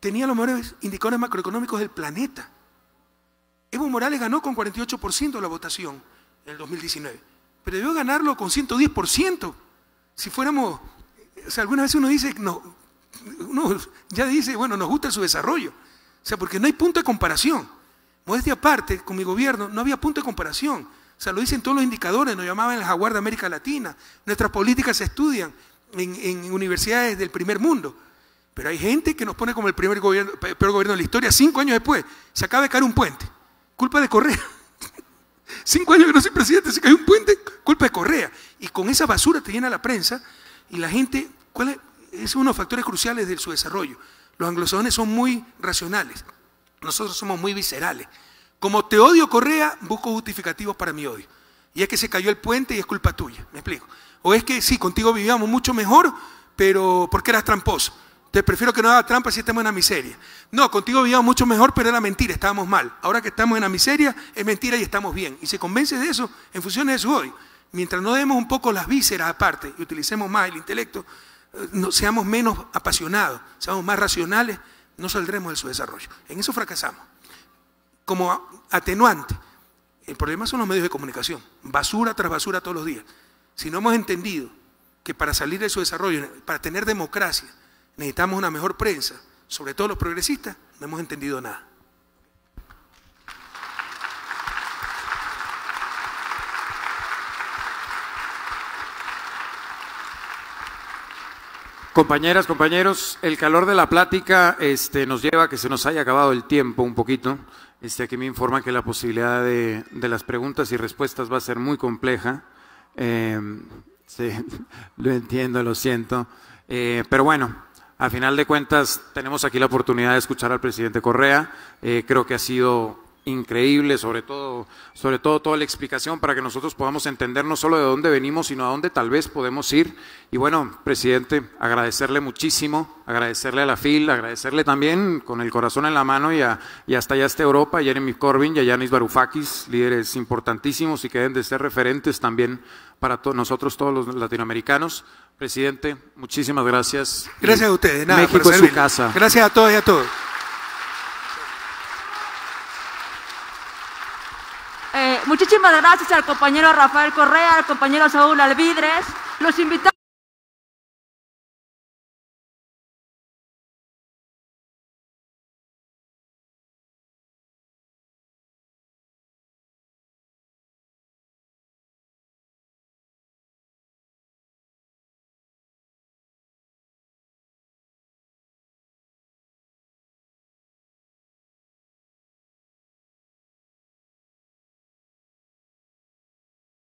tenía los mejores indicadores macroeconómicos del planeta. Evo Morales ganó con 48% la votación en el 2019 pero debió ganarlo con 110%. Si fuéramos, o sea, algunas veces uno dice, no, uno ya dice, bueno, nos gusta su desarrollo. O sea, porque no hay punto de comparación. Modestia aparte, con mi gobierno, no había punto de comparación. O sea, lo dicen todos los indicadores, nos llamaban el jaguar de América Latina. Nuestras políticas se estudian en, universidades del primer mundo. Pero hay gente que nos pone como el primer gobierno, peor gobierno de la historia cinco años después. Se acaba de caer un puente. Culpa de Correa. Cinco años que no soy presidente, se cayó un puente, culpa de Correa. Y con esa basura te llena la prensa y la gente, ¿cuál es? es uno de los factores cruciales de su desarrollo. Los anglosajones son muy racionales, nosotros somos muy viscerales. Como te odio Correa, busco justificativos para mi odio. Y es que se cayó el puente y es culpa tuya, me explico. O es que sí, contigo vivíamos mucho mejor, pero porque eras tramposo. Entonces prefiero que no haga trampa si estamos en la miseria. No, contigo vivíamos mucho mejor, pero era mentira, estábamos mal. Ahora que estamos en la miseria, es mentira y estamos bien. Y se convence de eso en función de su hoy. Mientras no demos un poco las vísceras aparte y utilicemos más el intelecto, eh, seamos menos apasionados, seamos más racionales, no saldremos de su desarrollo. En eso fracasamos. Como atenuante, el problema son los medios de comunicación, basura tras basura todos los días. Si no hemos entendido que para salir de su desarrollo, para tener democracia, necesitamos una mejor prensa, sobre todo los progresistas, no hemos entendido nada. Compañeras, compañeros, el calor de la plática este, nos lleva a que se nos haya acabado el tiempo un poquito. Este, aquí me informa que la posibilidad de, las preguntas y respuestas va a ser muy compleja. Eh, lo entiendo, lo siento. Eh, pero bueno, a final de cuentas, tenemos aquí la oportunidad de escuchar al presidente Correa. Eh, creo que ha sido increíble, sobre todo, sobre todo toda la explicación para que nosotros podamos entender no solo de dónde venimos, sino a dónde tal vez podemos ir. Y bueno, presidente, agradecerle muchísimo, agradecerle a la FIL, agradecerle también con el corazón en la mano y, hasta allá hasta Europa, a Jeremy Corbyn y a Yanis Varoufakis, líderes importantísimos y que deben de ser referentes también para nosotros todos los latinoamericanos. Presidente, muchísimas gracias. Gracias a ustedes. México es su casa. Gracias a todos y a todos. Eh, muchísimas gracias al compañero Rafael Correa, al compañero Saúl Alvidres. Los invitamos.